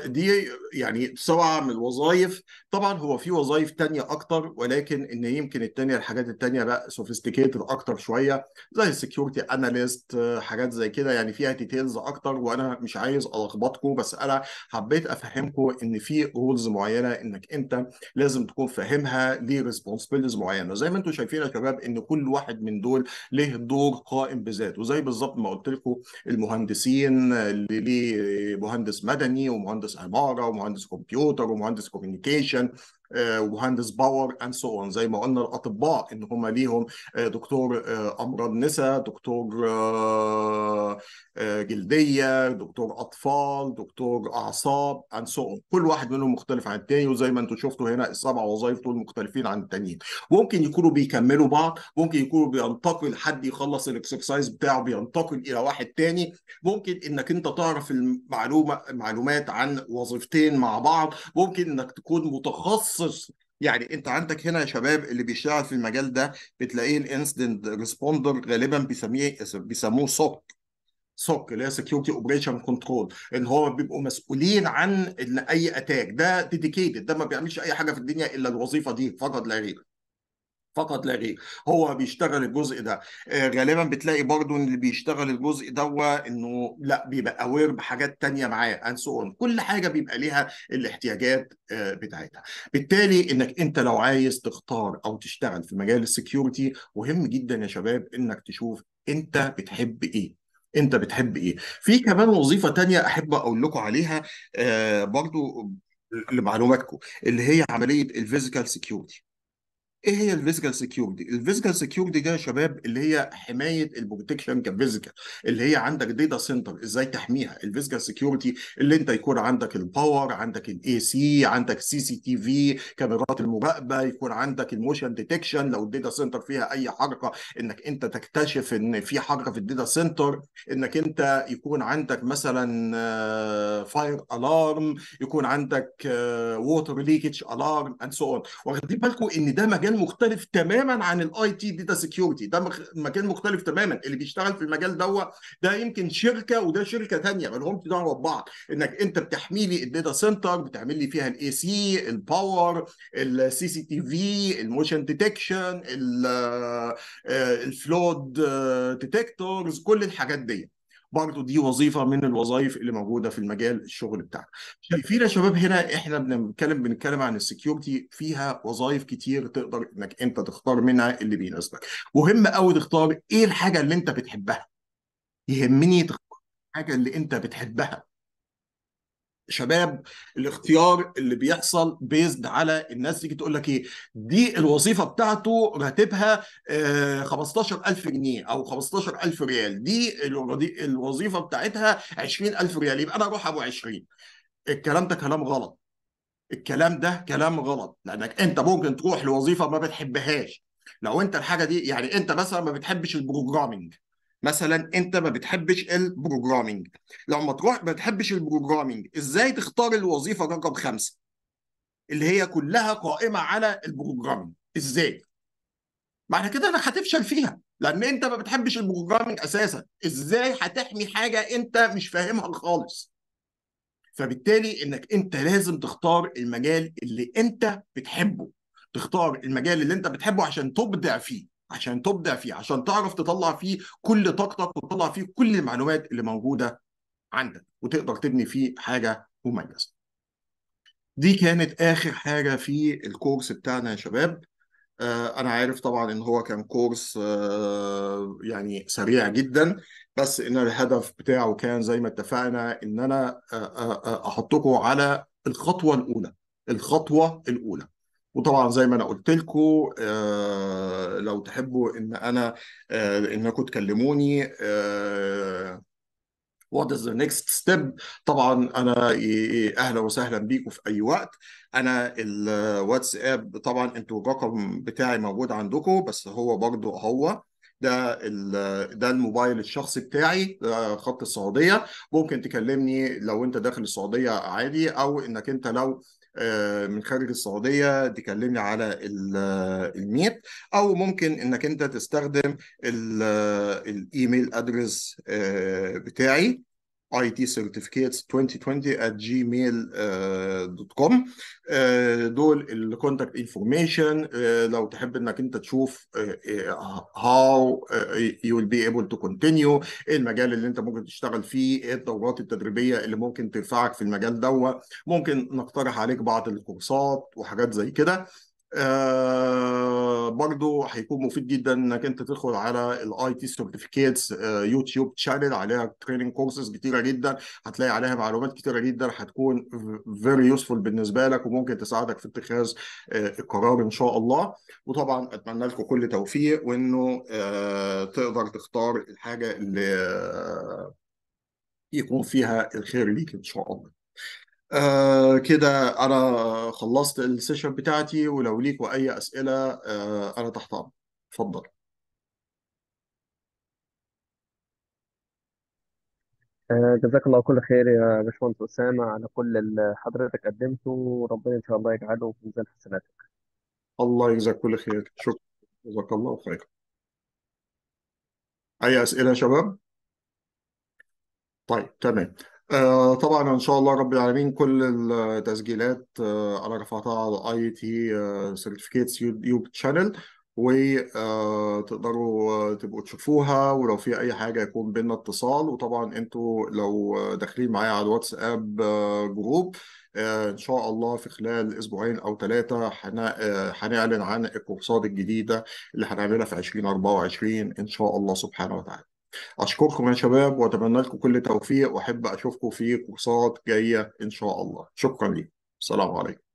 دي يعني سبعة من الوظائف طبعا هو في وظائف تانية أكتر ولكن إن يمكن التانية الحاجات التانية بقى سوفيستيكيتد أكتر شوية زي السكيورتي أناليست حاجات زي كده يعني فيها ديتيلز أكتر وأنا مش عايز ألخبطكم بس أنا حبيت أفهمكم إن في رولز معينة إنك أنت لازم تكون فاهمها ليه ريسبونسبيلتيز معينة زي ما أنتم شايفين يا شباب إن كل واحد من دول له دور قائم بذاته زي بالظبط ما قلت لكم المهندسين اللي ليه مهندس مدني ومهندس عماره ومهندس كمبيوتر ومهندس كوميونيكيشن ومهندس آه، باور اند سو اون زي ما قلنا الاطباء ان هم ليهم آه، دكتور آه، امراض نساء دكتور جلديه دكتور اطفال دكتور اعصاب اند سو اون كل واحد منهم مختلف عن الثاني وزي ما انتم شفتوا هنا السبع وظائف دول مختلفين عن التانيين ممكن يكونوا بيكملوا بعض ممكن يكونوا بينتقل حد يخلص الاكسرسايز بتاعه بينتقل الى واحد تاني ممكن انك انت تعرف المعلومه معلومات عن وظيفتين مع بعض ممكن انك تكون متخصص الصرصر يعني انت عندك هنا يا شباب اللي بيشتغل في المجال ده بتلاقيه الانسدنت ريسبوندر غالبا بيسميه بيسموه سوك سوك اللي هي سكيورتي اوبريشن كنترول ان هو بيبقوا مسؤولين عن ان اي اتاك ده ديديكيتد ده ما بيعملش اي حاجه في الدنيا الا الوظيفه دي فقط لا غير فقط لا غير هو بيشتغل الجزء ده آه، غالبا بتلاقي برضو ان اللي بيشتغل الجزء دوه انه لا بيبقى اوير بحاجات تانية معاه اند سو كل حاجه بيبقى ليها الاحتياجات آه، بتاعتها بالتالي انك انت لو عايز تختار او تشتغل في مجال السكيورتي مهم جدا يا شباب انك تشوف انت بتحب ايه انت بتحب ايه في كمان وظيفه تانية احب اقول لكم عليها برضه آه، برضو لمعلوماتكم اللي هي عمليه الفيزيكال سكيورتي ايه هي الفيزيكال سكيورتي؟ الفيزيكال سكيورتي ده يا شباب اللي هي حمايه البروتكشن كفيزيكال اللي هي عندك داتا سنتر ازاي تحميها؟ الفيزيكال سكيورتي اللي انت يكون عندك الباور، عندك الاي سي، عندك سي سي تي في، كاميرات المراقبه، يكون عندك الموشن ديتكشن لو الداتا سنتر فيها اي حركه انك انت تكتشف ان في حركه في الداتا سنتر، انك انت يكون عندك مثلا فاير آه، الارم، يكون عندك ووتر ليكج الارم اند سو اون، واخدين بالكم ان ده مجال مجال مختلف تماما عن الاي تي داتا سكيورتي ده مكان مختلف تماما اللي بيشتغل في المجال دوت ده يمكن شركه وده شركه ثانيه مالهم دعوه ببعض انك انت بتحمي لي الداتا سنتر بتعمل لي فيها الاي سي الباور السي سي تي في الموشن ديتكشن الفلود ديتكتورز كل الحاجات دي برضه دي وظيفه من الوظائف اللي موجوده في المجال الشغل بتاعنا فينا شباب هنا احنا بنتكلم بنتكلم عن السكيورتي فيها وظائف كتير تقدر انك انت تختار منها اللي بيناسبك مهم قوي تختار ايه الحاجه اللي انت بتحبها يهمني تختار الحاجه اللي انت بتحبها شباب الاختيار اللي بيحصل بيزد على الناس تيجي تقول لك ايه دي الوظيفه بتاعته راتبها 15000 آه، جنيه او 15000 ريال دي الوظيفه بتاعتها 20000 ريال يبقى انا اروح ابو 20 الكلام ده كلام غلط الكلام ده كلام غلط لانك انت ممكن تروح لوظيفه ما بتحبهاش لو انت الحاجه دي يعني انت مثلا ما بتحبش البروجرامنج مثلا انت ما بتحبش البروجرامينج ما تروح ما بتحبش البروجرامينج ازاي تختار الوظيفه رقم خمسه اللي هي كلها قائمه على البروجرامينج ازاي معنى كده انك هتفشل فيها لان انت ما بتحبش البروجرامينج اساسا ازاي هتحمي حاجه انت مش فاهمها خالص فبالتالي انك انت لازم تختار المجال اللي انت بتحبه تختار المجال اللي انت بتحبه عشان تبدع فيه عشان تبدع فيه عشان تعرف تطلع فيه كل طاقتك وتطلع فيه كل المعلومات اللي موجوده عندك وتقدر تبني فيه حاجه مميزه دي كانت اخر حاجه في الكورس بتاعنا يا شباب آه، انا عارف طبعا ان هو كان كورس آه، يعني سريع جدا بس ان الهدف بتاعه كان زي ما اتفقنا ان انا آه، احطكم على الخطوه الاولى الخطوه الاولى وطبعا زي ما انا قلت لكم آه، لو تحبوا ان انا آه، انكم تكلموني آه وات از ذا نيكست ستيب طبعا انا إيه، إيه، اهلا وسهلا بيكم في اي وقت انا الواتساب طبعا انتوا الرقم بتاعي موجود عندكم بس هو برضه هو ده ده الموبايل الشخصي بتاعي خط السعوديه ممكن تكلمني لو انت داخل السعوديه عادي او انك انت لو آه، من خارج السعوديه تكلمني على آه، الميت او ممكن انك انت تستخدم آه، الايميل ادرس بتاعي IT Certificates 2020 at gmail.com uh, دوت uh, كوم دول الكونتاكت انفورميشن uh, لو تحب انك انت تشوف هاو يو ويل بي ايبل تو كونتينيو المجال اللي انت ممكن تشتغل فيه ايه الدورات التدريبيه اللي ممكن تنفعك في المجال دوت ممكن نقترح عليك بعض الكورسات وحاجات زي كده آه، برضو هيكون مفيد جدا انك انت تدخل على الاي تي سيرتيفيكيتس يوتيوب تشانل عليها تريننج كورسز كتيره جدا هتلاقي عليها معلومات كتيره جدا هتكون فيري يوسفول بالنسبه لك وممكن تساعدك في اتخاذ آه، القرار ان شاء الله وطبعا اتمنى لكم كل توفيق وانه آه، تقدر تختار الحاجه اللي يكون فيها الخير ليك ان شاء الله آه، كده انا خلصت السيشن بتاعتي ولو ليكوا اي اسئله آه انا تحت أمرك اتفضل آه، جزاك الله كل خير يا باشمهندس أسامة على كل اللي حضرتك قدمته وربنا إن شاء الله يجعله في ميزان حسناتك الله يجزاك كل خير شكرا جزاك الله خير اي اسئله يا شباب طيب تمام آه، طبعا ان شاء الله رب العالمين كل التسجيلات انا آه، رفعتها على اي تي سيرتيفيكيتس يوتيوب تشانل وتقدروا تبقوا تشوفوها ولو في اي حاجه يكون بينا اتصال وطبعا انتوا لو داخلين معايا على الواتساب آه، جروب ان شاء الله في خلال اسبوعين او ثلاثه هنعلن عن الكورسات الجديده اللي هنعملها في 2024 ان شاء الله سبحانه وتعالى أشكركم يا شباب وأتمنى لكم كل توفيق وأحب أشوفكم في كورسات جاية إن شاء الله شكرا لكم السلام عليكم